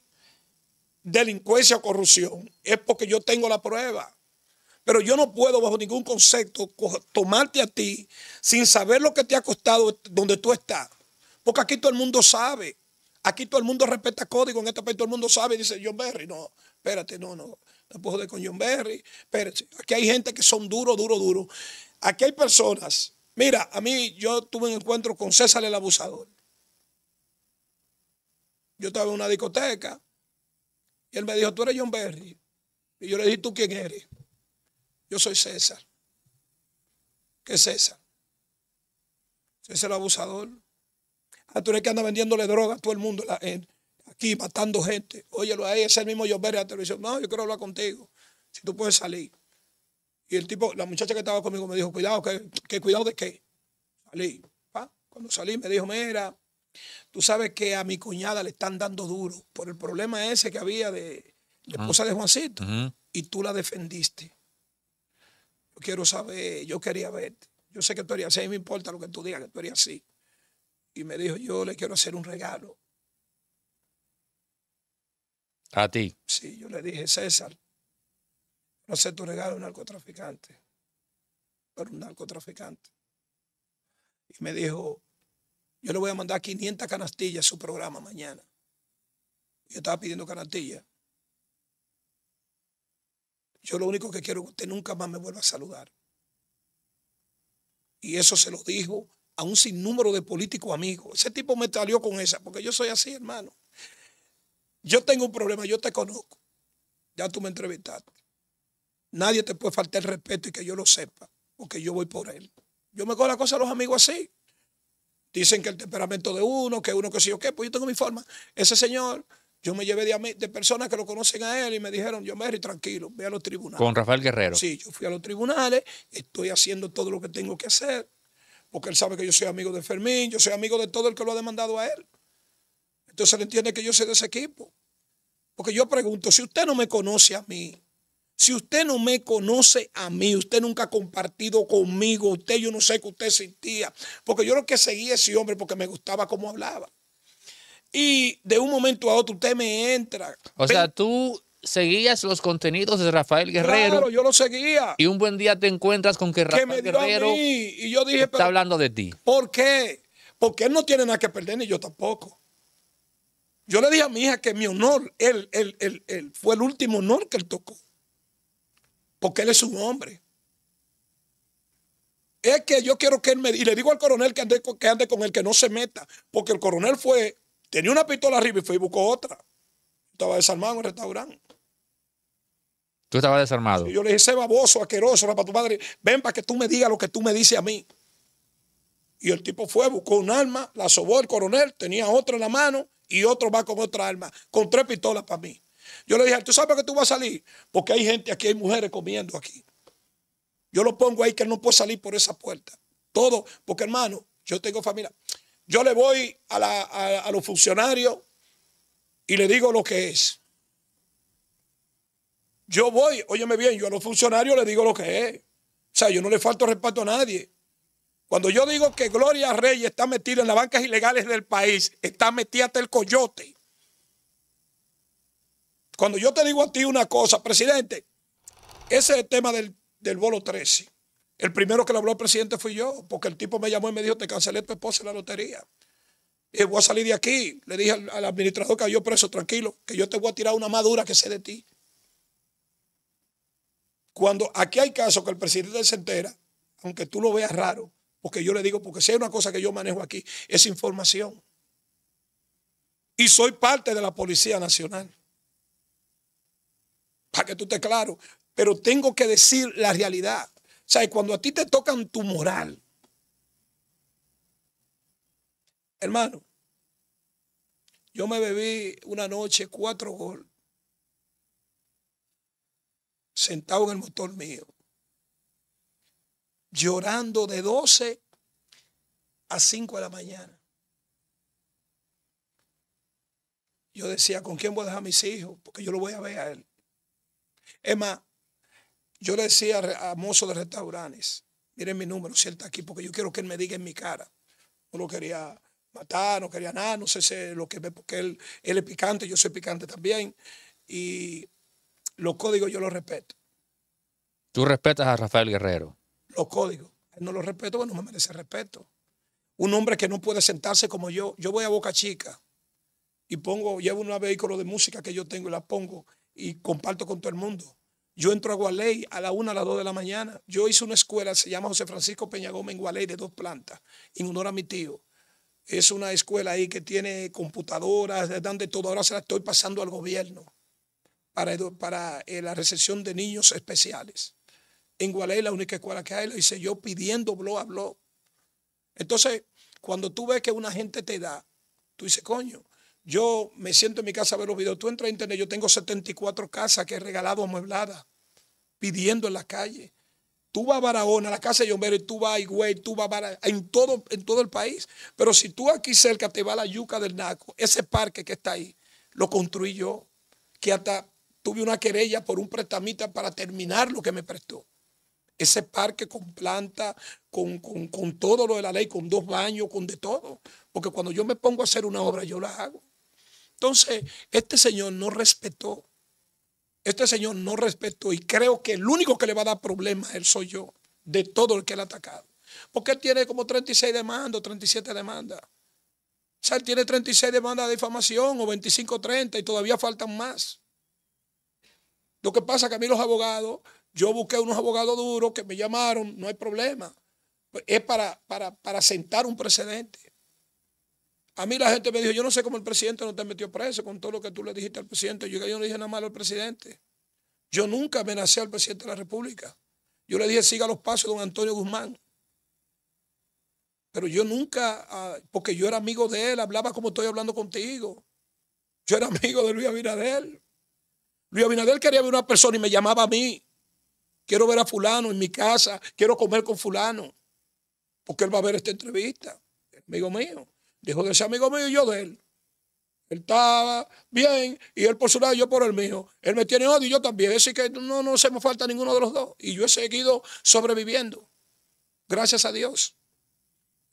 delincuencia o corrupción, es porque yo tengo la prueba. Pero yo no puedo bajo ningún concepto tomarte a ti sin saber lo que te ha costado donde tú estás. Porque aquí todo el mundo sabe. Aquí todo el mundo respeta código. En este país todo el mundo sabe. Dice John Berry. No, espérate, no, no. No puedo joder con John Berry. Espérate. Aquí hay gente que son duro, duro, duro. Aquí hay personas. Mira, a mí yo tuve un encuentro con César el abusador. Yo estaba en una discoteca. Y él me dijo, tú eres John Berry. Y yo le dije, ¿tú quién eres? Yo soy César. ¿Qué es César? César abusador. Ah, tú eres que anda vendiéndole droga a todo el mundo eh, aquí, matando gente. Óyelo ahí, es el mismo yo ver a televisión. No, yo quiero hablar contigo. Si tú puedes salir. Y el tipo, la muchacha que estaba conmigo me dijo, cuidado, que, cuidado de qué. Salí. Cuando salí me dijo, mira, tú sabes que a mi cuñada le están dando duro por el problema ese que había de la esposa de Juancito. Y tú la defendiste. Yo quiero saber, yo quería verte. Yo sé que tú eres así, me importa lo que tú digas, que tú eres así. Y me dijo, yo le quiero hacer un regalo. ¿A ti? Sí, yo le dije, César, no sé tu regalo, un narcotraficante. Pero un narcotraficante. Y me dijo, yo le voy a mandar 500 canastillas a su programa mañana. Yo estaba pidiendo canastillas. Yo lo único que quiero es que usted nunca más me vuelva a saludar. Y eso se lo dijo a un sinnúmero de políticos amigos. Ese tipo me salió con esa, porque yo soy así, hermano. Yo tengo un problema, yo te conozco. Ya tú me entrevistaste. Nadie te puede faltar el respeto y que yo lo sepa, porque yo voy por él. Yo me cojo la cosa a los amigos así. Dicen que el temperamento de uno, que uno que sí o qué, pues yo tengo mi forma. Ese señor yo me llevé de, personas que lo conocen a él y me dijeron, yo me voy tranquilo, voy a los tribunales. Con Rafael Guerrero. Sí, yo fui a los tribunales, estoy haciendo todo lo que tengo que hacer, porque él sabe que yo soy amigo de Fermín, yo soy amigo de todo el que lo ha demandado a él. Entonces él entiende que yo soy de ese equipo. Porque yo pregunto, si usted no me conoce a mí, si usted no me conoce a mí, usted nunca ha compartido conmigo, usted yo no sé qué usted sentía, porque yo lo que seguía ese hombre porque me gustaba cómo hablaba y de un momento a otro usted me entra. O sea, tú seguías los contenidos de Rafael Guerrero. Claro, yo lo seguía. Y un buen día te encuentras con que Rafael Guerrero y yo dije, está hablando de ti. ¿Por qué? Porque él no tiene nada que perder ni yo tampoco. Yo le dije a mi hija que mi honor, él, él, él, él fue el último honor que él tocó. Porque él es un hombre. Es que yo quiero que él me... Y le digo al coronel que ande, que ande con él, que no se meta. Porque el coronel fue Tenía una pistola arriba y fue y buscó otra. Estaba desarmado en el restaurante. Tú estabas desarmado. yo le dije, ese baboso, asqueroso, para tu madre, ven para que tú me digas lo que tú me dices a mí. Y el tipo fue, buscó un arma, la sobó el coronel, tenía otra en la mano y otro va con otra arma, con tres pistolas para mí. Yo le dije, ¿tú sabes que tú vas a salir? Porque hay gente aquí, hay mujeres comiendo aquí. Yo lo pongo ahí que él no puede salir por esa puerta. Todo, porque hermano, yo tengo familia. Yo le voy a, los funcionarios y le digo lo que es. Yo voy, óyeme bien, yo a los funcionarios le digo lo que es. O sea, yo no le falto respeto a nadie. Cuando yo digo que Gloria Reyes está metida en las bancas ilegales del país, está metida hasta el coyote. Cuando yo te digo a ti una cosa, presidente, ese es el tema del, del bolo 13. El primero que le habló al presidente fui yo, porque el tipo me llamó y me dijo, te cancelé tu esposa en la lotería. Y voy a salir de aquí. Le dije al, administrador que yo preso, tranquilo, que yo te voy a tirar una madura que sé de ti. Cuando aquí hay casos que el presidente se entera, aunque tú lo veas raro, porque yo le digo, porque si hay una cosa que yo manejo aquí, es información. Y soy parte de la Policía Nacional. Para que tú estés claro. Pero tengo que decir la realidad. ¿Sabes? Cuando a ti te tocan tu moral, hermano, yo me bebí una noche cuatro gol sentado en el motor mío, llorando de 12 a 5 de la mañana. Yo decía, ¿con quién voy a dejar a mis hijos? Porque yo lo voy a ver a él. Es más, yo le decía a, mozo de restaurantes, miren mi número, si él está aquí, porque yo quiero que él me diga en mi cara. No lo quería matar, no quería nada, no sé si lo que ve, porque él, es picante, yo soy picante también. Y los códigos yo los respeto. ¿Tú respetas a Rafael Guerrero? Los códigos. Él no los respeto, no me merece respeto. Un hombre que no puede sentarse como yo. Yo voy a Boca Chica y pongo, llevo un vehículo de música que yo tengo y la pongo y comparto con todo el mundo. Yo entro a Gualey a la 1, a las 2 de la mañana. Yo hice una escuela, se llama José Francisco Gómez en Gualey, de dos plantas, en honor a mi tío. Es una escuela ahí que tiene computadoras, donde de todo. Ahora se la estoy pasando al gobierno para, para eh, la recepción de niños especiales. En Gualey, la única escuela que hay, lo hice yo pidiendo blog a blog. Entonces, cuando tú ves que una gente te da, tú dices, coño, yo me siento en mi casa a ver los videos. Tú entras a internet, yo tengo 74 casas que he regalado amuebladas, pidiendo en la calle. Tú vas a Barahona, la casa de me y tú vas a Higüey, tú vas a Barahona, en todo, en todo el país. Pero si tú aquí cerca te vas a la yuca del Naco, ese parque que está ahí, lo construí yo, que hasta tuve una querella por un prestamita para terminar lo que me prestó. Ese parque con planta, con, con todo lo de la ley, con dos baños, con de todo. Porque cuando yo me pongo a hacer una obra, yo la hago. Entonces, este señor no respetó. Este señor no respetó y creo que el único que le va a dar problemas a él soy yo, de todo el que él ha atacado. Porque él tiene como 36 demandas, 37 demandas. O sea, él tiene 36 demandas de difamación o 25, 30 y todavía faltan más. Lo que pasa es que a mí los abogados, yo busqué unos abogados duros que me llamaron, no hay problema. Pues es para, para, para sentar un precedente. A mí la gente me dijo, yo no sé cómo el presidente no te metió preso con todo lo que tú le dijiste al presidente. Yo, yo no dije nada malo al presidente. Yo nunca amenacé al presidente de la República. Yo le dije, siga los pasos de don Antonio Guzmán. Pero yo nunca, ah, porque yo era amigo de él, hablaba como estoy hablando contigo. Yo era amigo de Luis Abinader. Luis Abinader quería ver a una persona y me llamaba a mí. Quiero ver a fulano en mi casa, quiero comer con fulano, porque él va a ver esta entrevista, amigo mío. Dijo de ese amigo mío y yo de él. Él estaba bien y él por su lado y yo por el mío. Él me tiene odio y yo también. Es que no, no hacemos falta ninguno de los dos. Y yo he seguido sobreviviendo. Gracias a Dios.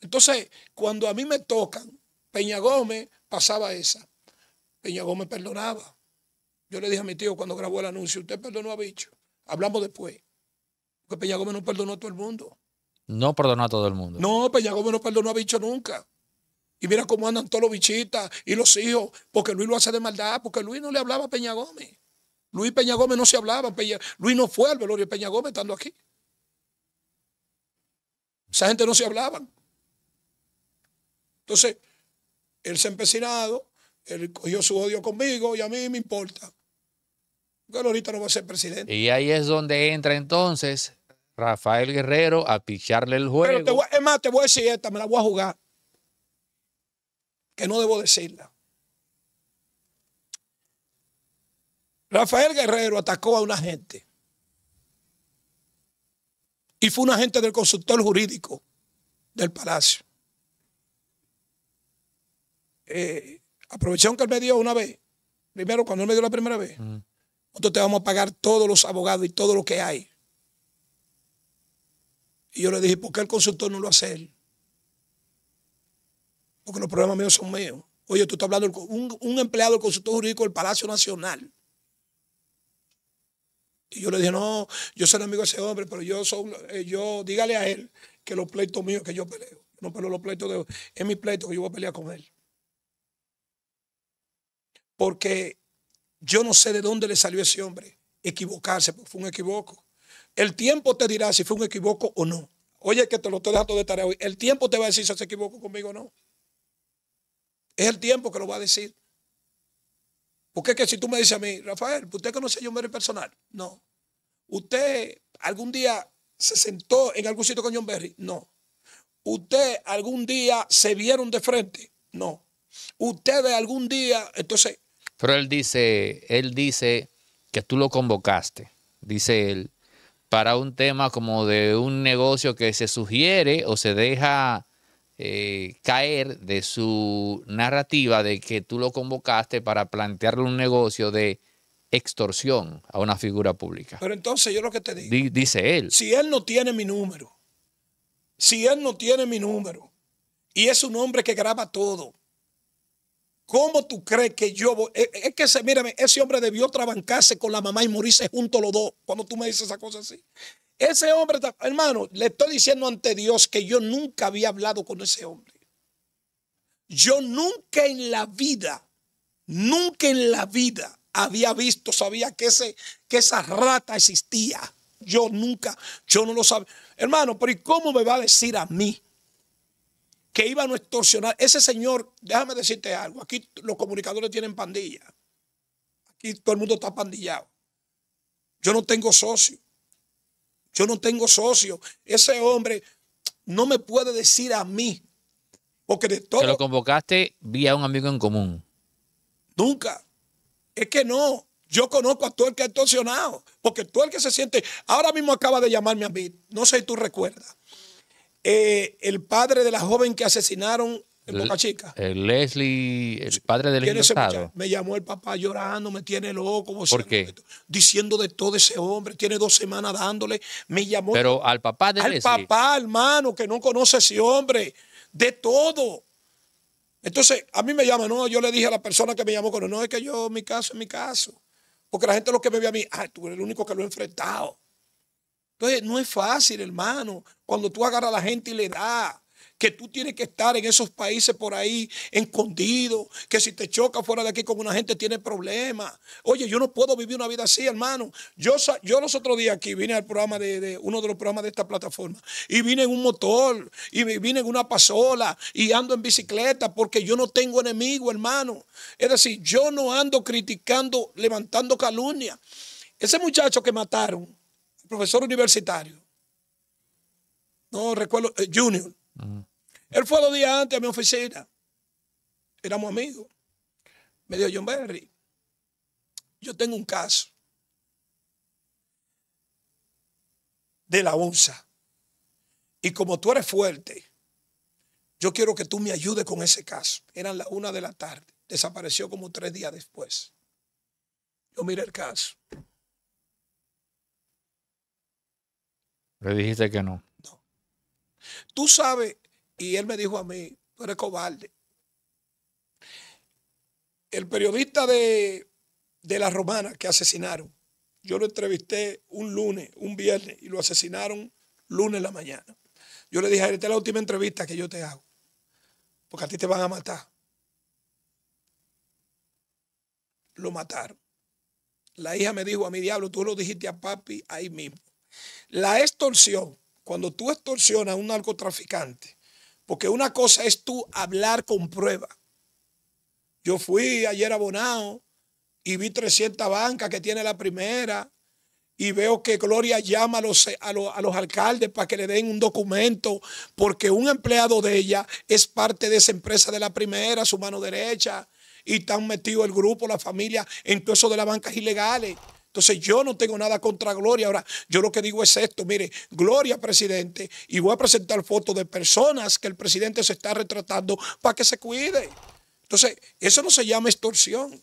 Entonces, cuando a mí me tocan, Peña Gómez pasaba esa. Peña Gómez perdonaba. Yo le dije a mi tío cuando grabó el anuncio, usted perdonó a Bicho. Hablamos después. Porque Peña Gómez no perdonó a todo el mundo. No perdonó a todo el mundo. No, Peña Gómez no perdonó a Bicho nunca. Y mira cómo andan todos los bichitas y los hijos, porque Luis lo hace de maldad, porque Luis no le hablaba a Peña Gómez. Luis Peña Gómez no se hablaba, Luis no fue al velorio de Peña Gómez estando aquí. Esa gente no se hablaban. Entonces, él se ha empecinado, él cogió su odio conmigo y a mí me importa. Porque ahorita no va a ser presidente. Y ahí es donde entra entonces Rafael Guerrero a picharle el juego. Pero es más, te voy a decir esta, me la voy a jugar que no debo decirla. Rafael Guerrero atacó a un agente. Y fue un agente del consultor jurídico del palacio. Eh, aprovecharon que él me dio una vez. Primero, cuando él me dio la primera vez, nosotros te vamos a pagar todos los abogados y todo lo que hay. Y yo le dije, ¿por qué el consultor no lo hace él? porque los problemas míos son míos. Oye, tú estás hablando con un, empleado del consultor jurídico del Palacio Nacional. Y yo le dije, no, yo soy amigo de ese hombre, pero yo, soy, eh, yo dígale a él que los pleitos míos que yo peleo. No pero los pleitos de Es mi pleito que yo voy a pelear con él. Porque yo no sé de dónde le salió ese hombre equivocarse, porque fue un equivoco. El tiempo te dirá si fue un equivoco o no. Oye, que te lo estoy dejando de tarea hoy. El tiempo te va a decir si se equivocó conmigo o no. Es el tiempo que lo va a decir. Porque es que si tú me dices a mí, Rafael, ¿usted conoce a John Berry personal? No. ¿Usted algún día se sentó en algún sitio con John Berry? No. ¿Usted algún día se vieron de frente? No. ¿Usted algún día, entonces... Pero él dice, él dice que tú lo convocaste, dice él, para un tema como de un negocio que se sugiere o se deja eh, caer de su narrativa de que tú lo convocaste para plantearle un negocio de extorsión a una figura pública. Pero entonces yo lo que te digo. dice él. Si él no tiene mi número, si él no tiene mi número, y es un hombre que graba todo, ¿cómo tú crees que yo voy? Eh, eh, es que, mírame, ese hombre debió trabancarse con la mamá y morirse juntos los dos, cuando tú me dices esa cosa así. Ese hombre, hermano, le estoy diciendo ante Dios que yo nunca había hablado con ese hombre. Yo nunca en la vida, nunca en la vida había visto, sabía que, ese, que esa rata existía. Yo nunca, yo no lo sabía. Hermano, pero ¿y cómo me va a decir a mí que iba a no extorsionar? Ese señor, déjame decirte algo, aquí los comunicadores tienen pandilla. Aquí todo el mundo está pandillado. Yo no tengo socio. Yo no tengo socio. Ese hombre no me puede decir a mí. Porque de todo. ¿Te lo convocaste vía un amigo en común? Nunca. Es que no. Yo conozco a todo el que ha extorsionado. Porque todo el que se siente. Ahora mismo acaba de llamarme a mí. No sé si tú recuerdas. Eh, el padre de la joven que asesinaron en Chica. El Leslie, el padre del invitado Me llamó el papá llorando, me tiene loco. Diciendo de todo ese hombre, tiene dos semanas dándole. Me llamó. Pero al papá de papá, hermano, que no conoce a ese hombre. De todo. Entonces, a mí me llama, no, yo le dije a la persona que me llamó, no, es que yo, mi caso es mi caso. Porque la gente lo que me ve a mí, ah, tú eres el único que lo he enfrentado. Entonces, no es fácil, hermano, cuando tú agarras a la gente y le das que tú tienes que estar en esos países por ahí escondido, que si te choca fuera de aquí con una gente tiene problemas. Oye, yo no puedo vivir una vida así, hermano. Yo, yo los otros días aquí vine al programa de, uno de los programas de esta plataforma y vine en un motor y vine en una pasola y ando en bicicleta porque yo no tengo enemigo, hermano. Es decir, yo no ando criticando, levantando calumnia. Ese muchacho que mataron, profesor universitario, no recuerdo, eh, Junior, él fue dos días antes a mi oficina. Éramos amigos. Me dijo John Berry, yo tengo un caso de la UNSA. Y como tú eres fuerte, yo quiero que tú me ayudes con ese caso. Eran las una de la tarde. Desapareció como tres días después. Yo miré el caso. Le dijiste que no. No. Tú sabes y él me dijo a mí, tú eres cobarde. El periodista de, de La Romana que asesinaron, yo lo entrevisté un lunes, un viernes, y lo asesinaron lunes en la mañana. Yo le dije, esta es la última entrevista que yo te hago, porque a ti te van a matar. Lo mataron. La hija me dijo, a mi diablo, tú lo dijiste a papi ahí mismo. La extorsión, cuando tú extorsionas a un narcotraficante, porque una cosa es tú hablar con prueba. Yo fui ayer a Bonao y vi 300 bancas que tiene la primera y veo que Gloria llama a los, alcaldes para que le den un documento, porque un empleado de ella es parte de esa empresa de la primera, su mano derecha, y están metido el grupo, la familia, en todo eso de las bancas ilegales. Entonces yo no tengo nada contra Gloria. Ahora, yo lo que digo es esto, mire, Gloria, presidente, y voy a presentar fotos de personas que el presidente se está retratando para que se cuide. Entonces, eso no se llama extorsión.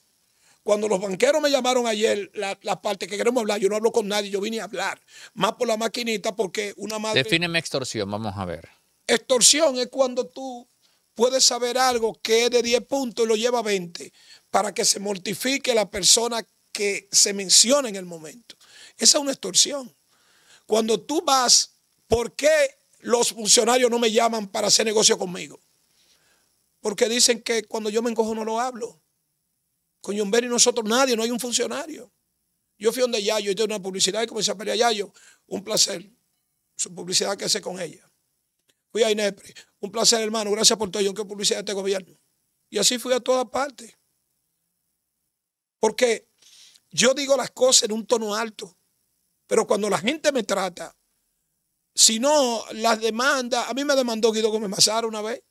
Cuando los banqueros me llamaron ayer, la, parte que queremos hablar, yo no hablo con nadie, yo vine a hablar. Más por la maquinita porque una madre... Defíneme extorsión, vamos a ver. Extorsión es cuando tú puedes saber algo que es de 10 puntos y lo lleva a 20 para que se mortifique la persona que se menciona en el momento. Esa es una extorsión. Cuando tú vas, ¿por qué los funcionarios no me llaman para hacer negocio conmigo? Porque dicen que cuando yo me encojo no lo hablo. Con John nosotros nadie, no hay un funcionario. Yo fui donde Yayo, yo hice una publicidad y comencé a pelear a Yayo. Un placer. Su publicidad que hace con ella. Fui a Inepre. Un placer, hermano. Gracias por todo. Yo, que publicidad de este gobierno. Y así fui a todas partes. Porque yo digo las cosas en un tono alto, pero cuando la gente me trata, si no, las demandas, a mí me demandó Guido Gómez Mazara una vez.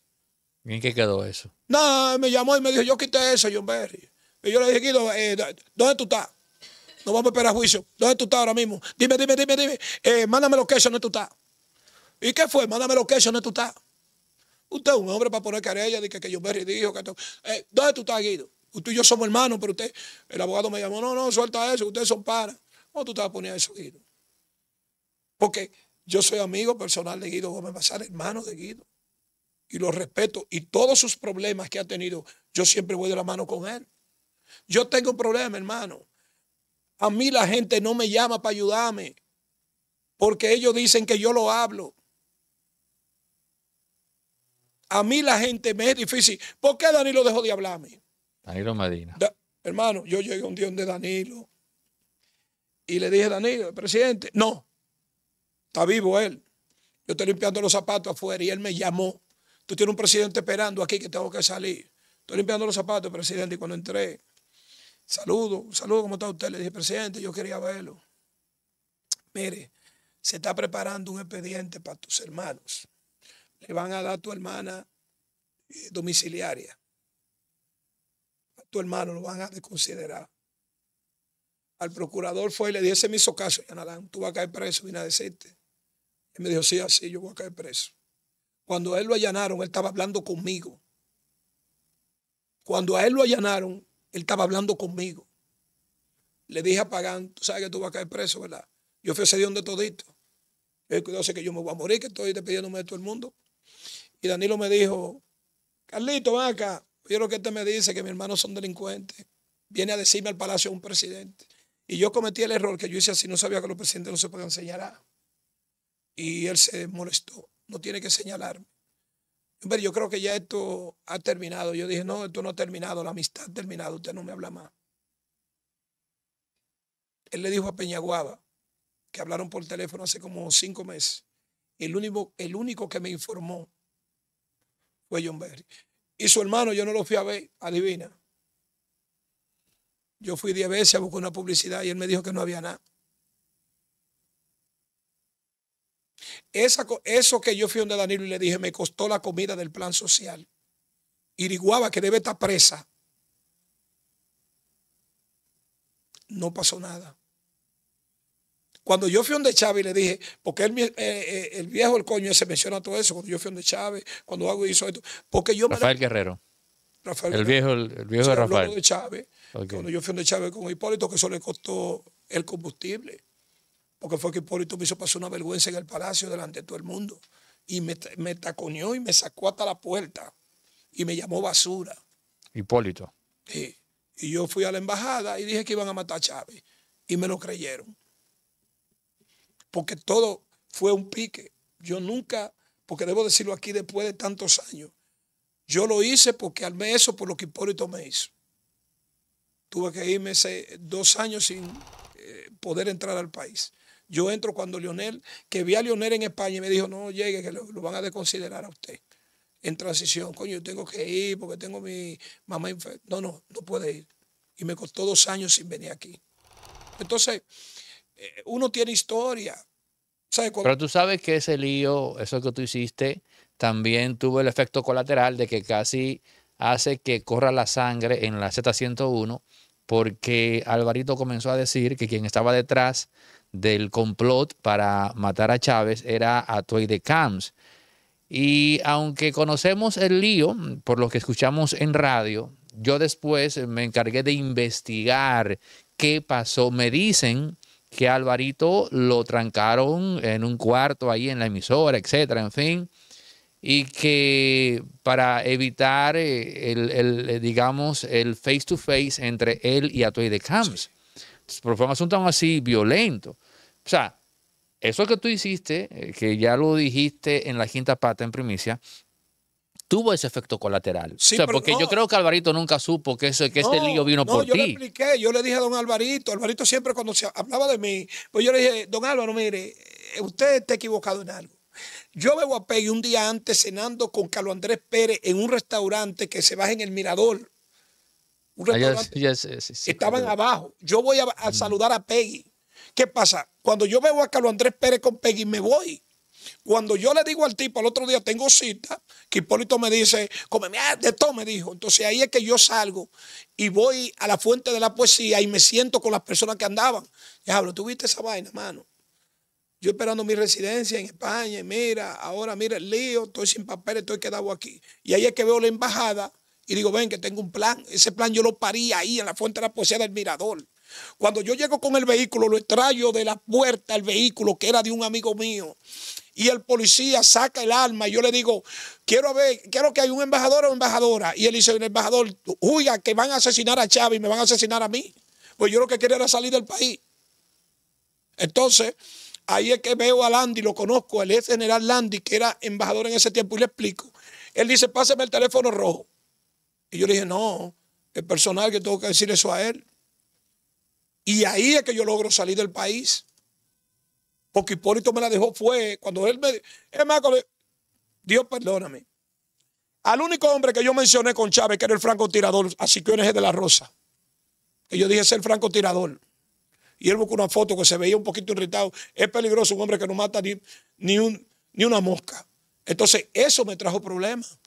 ¿Y en qué quedó eso? No, me llamó y me dijo, yo quité eso, John Berry. Y yo le dije, Guido, eh, ¿dónde tú estás? No vamos a esperar juicio. ¿Dónde tú estás ahora mismo? Dime, dime, dime, dime. Eh, mándame los quesos, ¿dónde tú estás? ¿Y qué fue? Mándame los quesos, ¿dónde tú estás? Usted es un hombre para poner carella de que, John Berry dijo que... Eh, ¿Dónde tú estás, Guido? Usted y yo somos hermanos, pero usted, el abogado me llamó, no, no, suelta eso, ustedes son para. ¿Cómo tú te vas a poner a eso, Guido? Porque yo soy amigo personal de Guido Gómez Bazar, hermano de Guido. Y lo respeto. Y todos sus problemas que ha tenido, yo siempre voy de la mano con él. Yo tengo un problema, hermano. A mí la gente no me llama para ayudarme. Porque ellos dicen que yo lo hablo. A mí la gente me es difícil. ¿Por qué Danilo dejó de hablarme? Danilo Medina. hermano, yo llegué un día donde Danilo y le dije, Danilo, presidente, no, está vivo él. Yo estoy limpiando los zapatos afuera y él me llamó. Tú tienes un presidente esperando aquí que tengo que salir. Estoy limpiando los zapatos, presidente, y cuando entré, saludo, saludo, ¿cómo está usted? Le dije, presidente, yo quería verlo. Mire, se está preparando un expediente para tus hermanos. Le van a dar tu hermana eh, domiciliaria tu hermano, lo van a desconsiderar. Al procurador fue y le dije, ese me hizo caso, Yanalán, tú vas a caer preso, vine a decirte. Él me dijo, sí, así, yo voy a caer preso. Cuando a él lo allanaron, él estaba hablando conmigo. Cuando a él lo allanaron, él estaba hablando conmigo. Le dije a Pagán, tú sabes que tú vas a caer preso, ¿verdad? Yo fui ese de todito. Yo cuidado, sé que yo me voy a morir, que estoy despidiéndome de todo el mundo. Y Danilo me dijo, Carlito, va acá. Yo lo que usted me dice que mis hermanos son delincuentes. Viene a decirme al palacio un presidente. Y yo cometí el error que yo hice así, no sabía que los presidentes no se podían señalar. Y él se molestó. No tiene que señalarme. Ver, yo creo que ya esto ha terminado. Yo dije, no, esto no ha terminado, la amistad ha terminado, usted no me habla más. Él le dijo a Peñaguaba, que hablaron por teléfono hace como cinco meses, el único, el único que me informó fue John Berry. Y su hermano, yo no lo fui a ver, adivina. Yo fui diez veces a buscar una publicidad y él me dijo que no había nada. eso que yo fui donde Danilo y le dije, me costó la comida del plan social. Iriguaba, que debe estar presa. No pasó nada. Cuando yo fui donde Chávez le dije, porque eh, eh, el viejo, el coño, se menciona todo eso, cuando yo fui donde Chávez, cuando hago hizo esto, porque yo... Rafael Guerrero. Rafael el Guerrero. viejo, el, viejo de Rafael. Chávez, Cuando yo fui donde Chávez con Hipólito, que eso le costó el combustible, porque fue que Hipólito me hizo pasar una vergüenza en el palacio delante de todo el mundo, y me, me taconeó y me sacó hasta la puerta, y me llamó basura. Hipólito. Sí. Y yo fui a la embajada y dije que iban a matar a Chávez, y me lo creyeron porque todo fue un pique. Yo nunca, porque debo decirlo aquí después de tantos años, yo lo hice porque armé eso por lo que Hipólito me hizo. Tuve que irme ese dos años sin eh, poder entrar al país. Yo entro cuando Lionel, que vi a Lionel en España y me dijo, no llegue, que lo, van a desconsiderar a usted. En transición, coño, yo tengo que ir porque tengo mi mamá enferma. No, no, no puede ir. Y me costó dos años sin venir aquí. Entonces, eh, uno tiene historia. Pero tú sabes que ese lío, eso que tú hiciste, también tuvo el efecto colateral de que casi hace que corra la sangre en la Z101, porque Alvarito comenzó a decir que quien estaba detrás del complot para matar a Chávez era Atoy de Camps. Y aunque conocemos el lío, por lo que escuchamos en radio, yo después me encargué de investigar qué pasó. Me dicen que Alvarito lo trancaron en un cuarto ahí en la emisora, etcétera, en fin, y que para evitar eh, el, eh, digamos, el face to face entre él y Atoy de Camps. Pero fue un asunto así violento. O sea, eso que tú hiciste, eh, que ya lo dijiste en la quinta pata en primicia, tuvo ese efecto colateral. o sea, porque yo creo que Alvarito nunca supo que, ese que este lío vino por ti. No, yo le expliqué, yo le dije a don Alvarito, Alvarito siempre cuando se hablaba de mí, pues yo le dije, don Álvaro, mire, usted está equivocado en algo. Yo veo a Peggy un día antes cenando con Carlos Andrés Pérez en un restaurante que se baja en el Mirador. Un ah, restaurante. Estaban abajo. Yo voy a, saludar a Peggy. ¿Qué pasa? Cuando yo veo a Carlos Andrés Pérez con Peggy, me voy. Cuando yo le digo al tipo, al otro día tengo cita, que Hipólito me dice, come de todo, me dijo. Entonces ahí es que yo salgo y voy a la fuente de la poesía y me siento con las personas que andaban. Ya hablo, viste esa vaina, mano? Yo esperando mi residencia en España, y mira, ahora mira el lío, estoy sin papeles, estoy quedado aquí. Y ahí es que veo la embajada y digo, ven que tengo un plan. Ese plan yo lo parí ahí en la fuente de la poesía del mirador. Cuando yo llego con el vehículo, lo extraño de la puerta al vehículo que era de un amigo mío y el policía saca el arma y yo le digo, quiero ver, quiero que hay un embajador o embajadora. Y él dice, el embajador, huya, que van a asesinar a Chávez y me van a asesinar a mí. Pues yo lo que quería era salir del país. Entonces, ahí es que veo a Landy, lo conozco, el ex general Landy, que era embajador en ese tiempo, y le explico. Él dice, páseme el teléfono rojo. Y yo le dije, no, el personal que tengo que decir eso a él. Y ahí es que yo logro salir del país porque Hipólito me la dejó fue cuando él me... Es Dios perdóname. Al único hombre que yo mencioné con Chávez, que era el francotirador, así que ONG de la Rosa, que yo dije ser francotirador, y él buscó una foto que se veía un poquito irritado, es peligroso un hombre que no mata ni, un, ni una mosca. Entonces, eso me trajo problemas.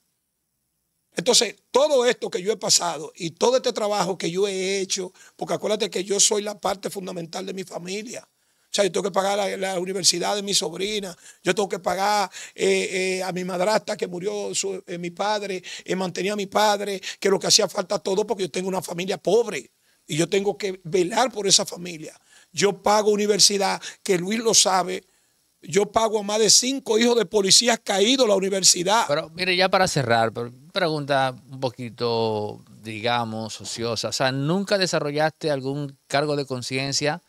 Entonces, todo esto que yo he pasado y todo este trabajo que yo he hecho, porque acuérdate que yo soy la parte fundamental de mi familia. O sea, yo tengo que pagar la, universidad de mi sobrina, yo tengo que pagar eh, eh, a mi madrastra que murió eh, mi padre, mantenía a mi padre, que lo que hacía falta todo porque yo tengo una familia pobre y yo tengo que velar por esa familia. Yo pago universidad, que Luis lo sabe. Yo pago a más de cinco hijos de policías caídos la universidad. Pero mire, ya para cerrar, pregunta un poquito, digamos, ociosa. O sea, ¿nunca desarrollaste algún cargo de conciencia?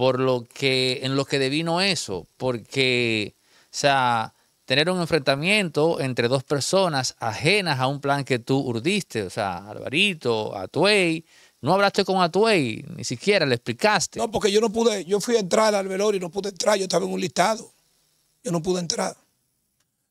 por lo que, en lo que devino eso, porque, o sea, tener un enfrentamiento entre dos personas ajenas a un plan que tú urdiste, o sea, Alvarito, Atuey, no hablaste con Atuey, ni siquiera le explicaste. No, porque yo no pude, yo fui a entrar al velorio y no pude entrar, yo estaba en un listado, yo no pude entrar.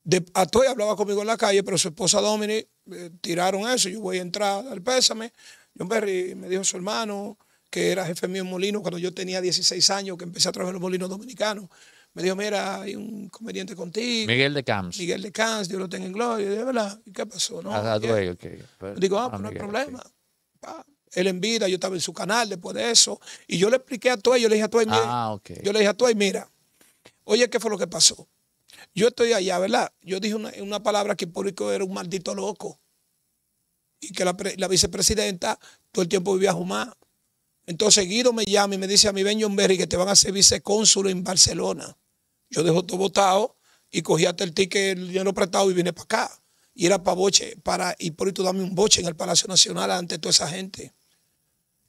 De, Atuey hablaba conmigo en la calle, pero su esposa Dominic eh, tiraron eso, yo voy a entrar al pésame, John Berry me dijo su hermano, que era jefe mío en Molino cuando yo tenía 16 años, que empecé a trabajar en los molinos dominicanos. Me dijo, mira, hay un conveniente contigo. Miguel de Camps. Miguel de Camps, Dios lo tenga en gloria. Y ¿verdad? ¿Y qué pasó? No, pues, ah, digo, ah, pues no hay problema. Él en vida, yo estaba en su canal después de eso. Y yo le expliqué a todo yo le dije a todo ah, yo le dije a y mira, oye, ¿qué fue lo que pasó? Yo estoy allá, ¿verdad? Yo dije una, palabra que el público era un maldito loco. Y que la, vicepresidenta todo el tiempo vivía a Jumar entonces Guido me llama y me dice a mi Ben John Berry que te van a ser vicecónsul en Barcelona. Yo dejo todo votado y cogí hasta el ticket, el dinero prestado y vine para acá. Y era para boche, para tú dame un boche en el Palacio Nacional ante toda esa gente.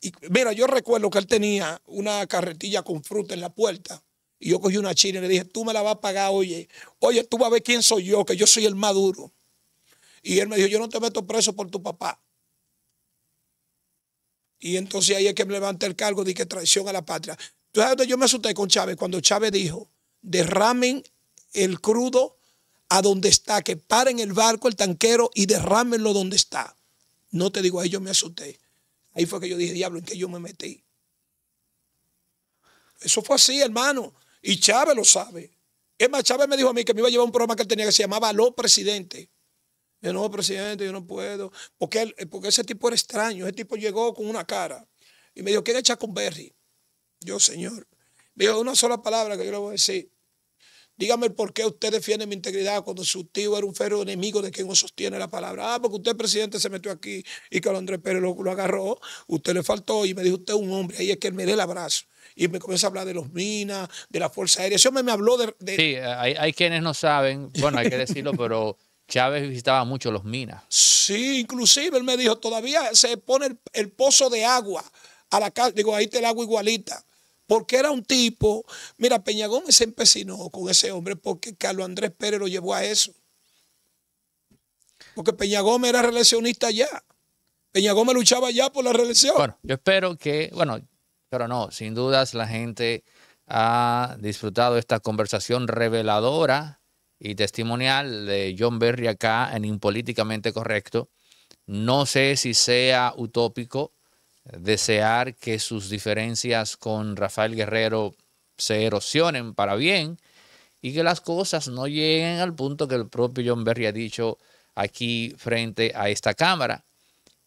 Y mira, yo recuerdo que él tenía una carretilla con fruta en la puerta. Y yo cogí una china y le dije, tú me la vas a pagar, oye. Oye, tú vas a ver quién soy yo, que yo soy el maduro. Y él me dijo, yo no te meto preso por tu papá. Y entonces ahí es que me levanté el cargo de que traición a la patria. yo me asusté con Chávez cuando Chávez dijo, derramen el crudo a donde está, que paren el barco, el tanquero y derrámenlo donde está. No te digo, ahí yo me asusté. Ahí fue que yo dije, diablo, ¿en qué yo me metí? Eso fue así, hermano. Y Chávez lo sabe. Es más, Chávez me dijo a mí que me iba a llevar un programa que él tenía que se llamaba Lo Presidente. Yo no, presidente, yo no puedo. Porque, eh, porque ese tipo era extraño. Ese tipo llegó con una cara y me dijo, con Berry Yo, señor. Me dijo una sola palabra que yo le voy a decir. Dígame por qué usted defiende mi integridad cuando su tío era un ferro enemigo de quien no sostiene la palabra. Ah, porque usted, presidente, se metió aquí y que Andrés Pérez lo, agarró. Usted le faltó y me dijo, usted es un hombre. Ahí es que él me dé el abrazo. Y me comienza a hablar de los minas, de la Fuerza Aérea. Ese me habló de... Sí, hay, hay quienes no saben. Bueno, hay que decirlo, pero... Chávez visitaba mucho los minas. Sí, inclusive él me dijo, todavía se pone el, pozo de agua a la calle. digo, ahí te el agua igualita. Porque era un tipo, mira, Peña Gómez se empecinó con ese hombre porque Carlos Andrés Pérez lo llevó a eso. Porque Peña Gómez era reeleccionista ya. Peña Gómez luchaba ya por la reelección. Bueno, yo espero que, bueno, pero no, sin dudas la gente ha disfrutado esta conversación reveladora y testimonial de John Berry acá en Impolíticamente Correcto. No sé si sea utópico desear que sus diferencias con Rafael Guerrero se erosionen para bien y que las cosas no lleguen al punto que el propio John Berry ha dicho aquí frente a esta Cámara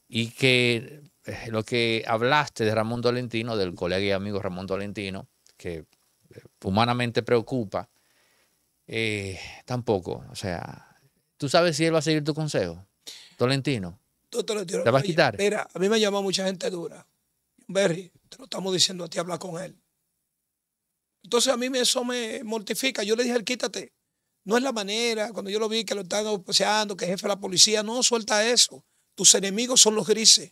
y que eh, lo que hablaste de Ramón Dolentino, del colega y amigo Ramón Dolentino, que eh, humanamente preocupa, eh, tampoco. O sea, ¿tú sabes si él va a seguir tu consejo? Tolentino. te vas a quitar? Mira, a mí me llama mucha gente dura. Berry, te lo estamos diciendo a ti, habla con él. Entonces a mí eso me mortifica. Yo le dije, él, quítate. No es la manera. Cuando yo lo vi que lo están paseando que jefe de la policía, no, suelta eso. Tus enemigos son los grises.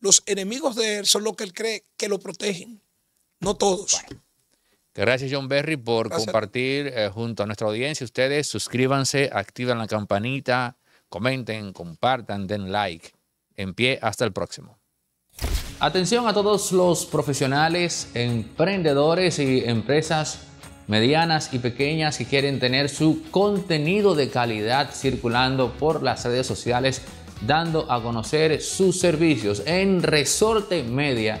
Los enemigos de él son los que él cree que lo protegen. No todos. Gracias John Berry por compartir eh, junto a nuestra audiencia. Ustedes suscríbanse, activen la campanita, comenten, compartan, den like. En pie, hasta el próximo. Atención a todos los profesionales, emprendedores y empresas medianas y pequeñas que quieren tener su contenido de calidad circulando por las redes sociales, dando a conocer sus servicios en Resorte Media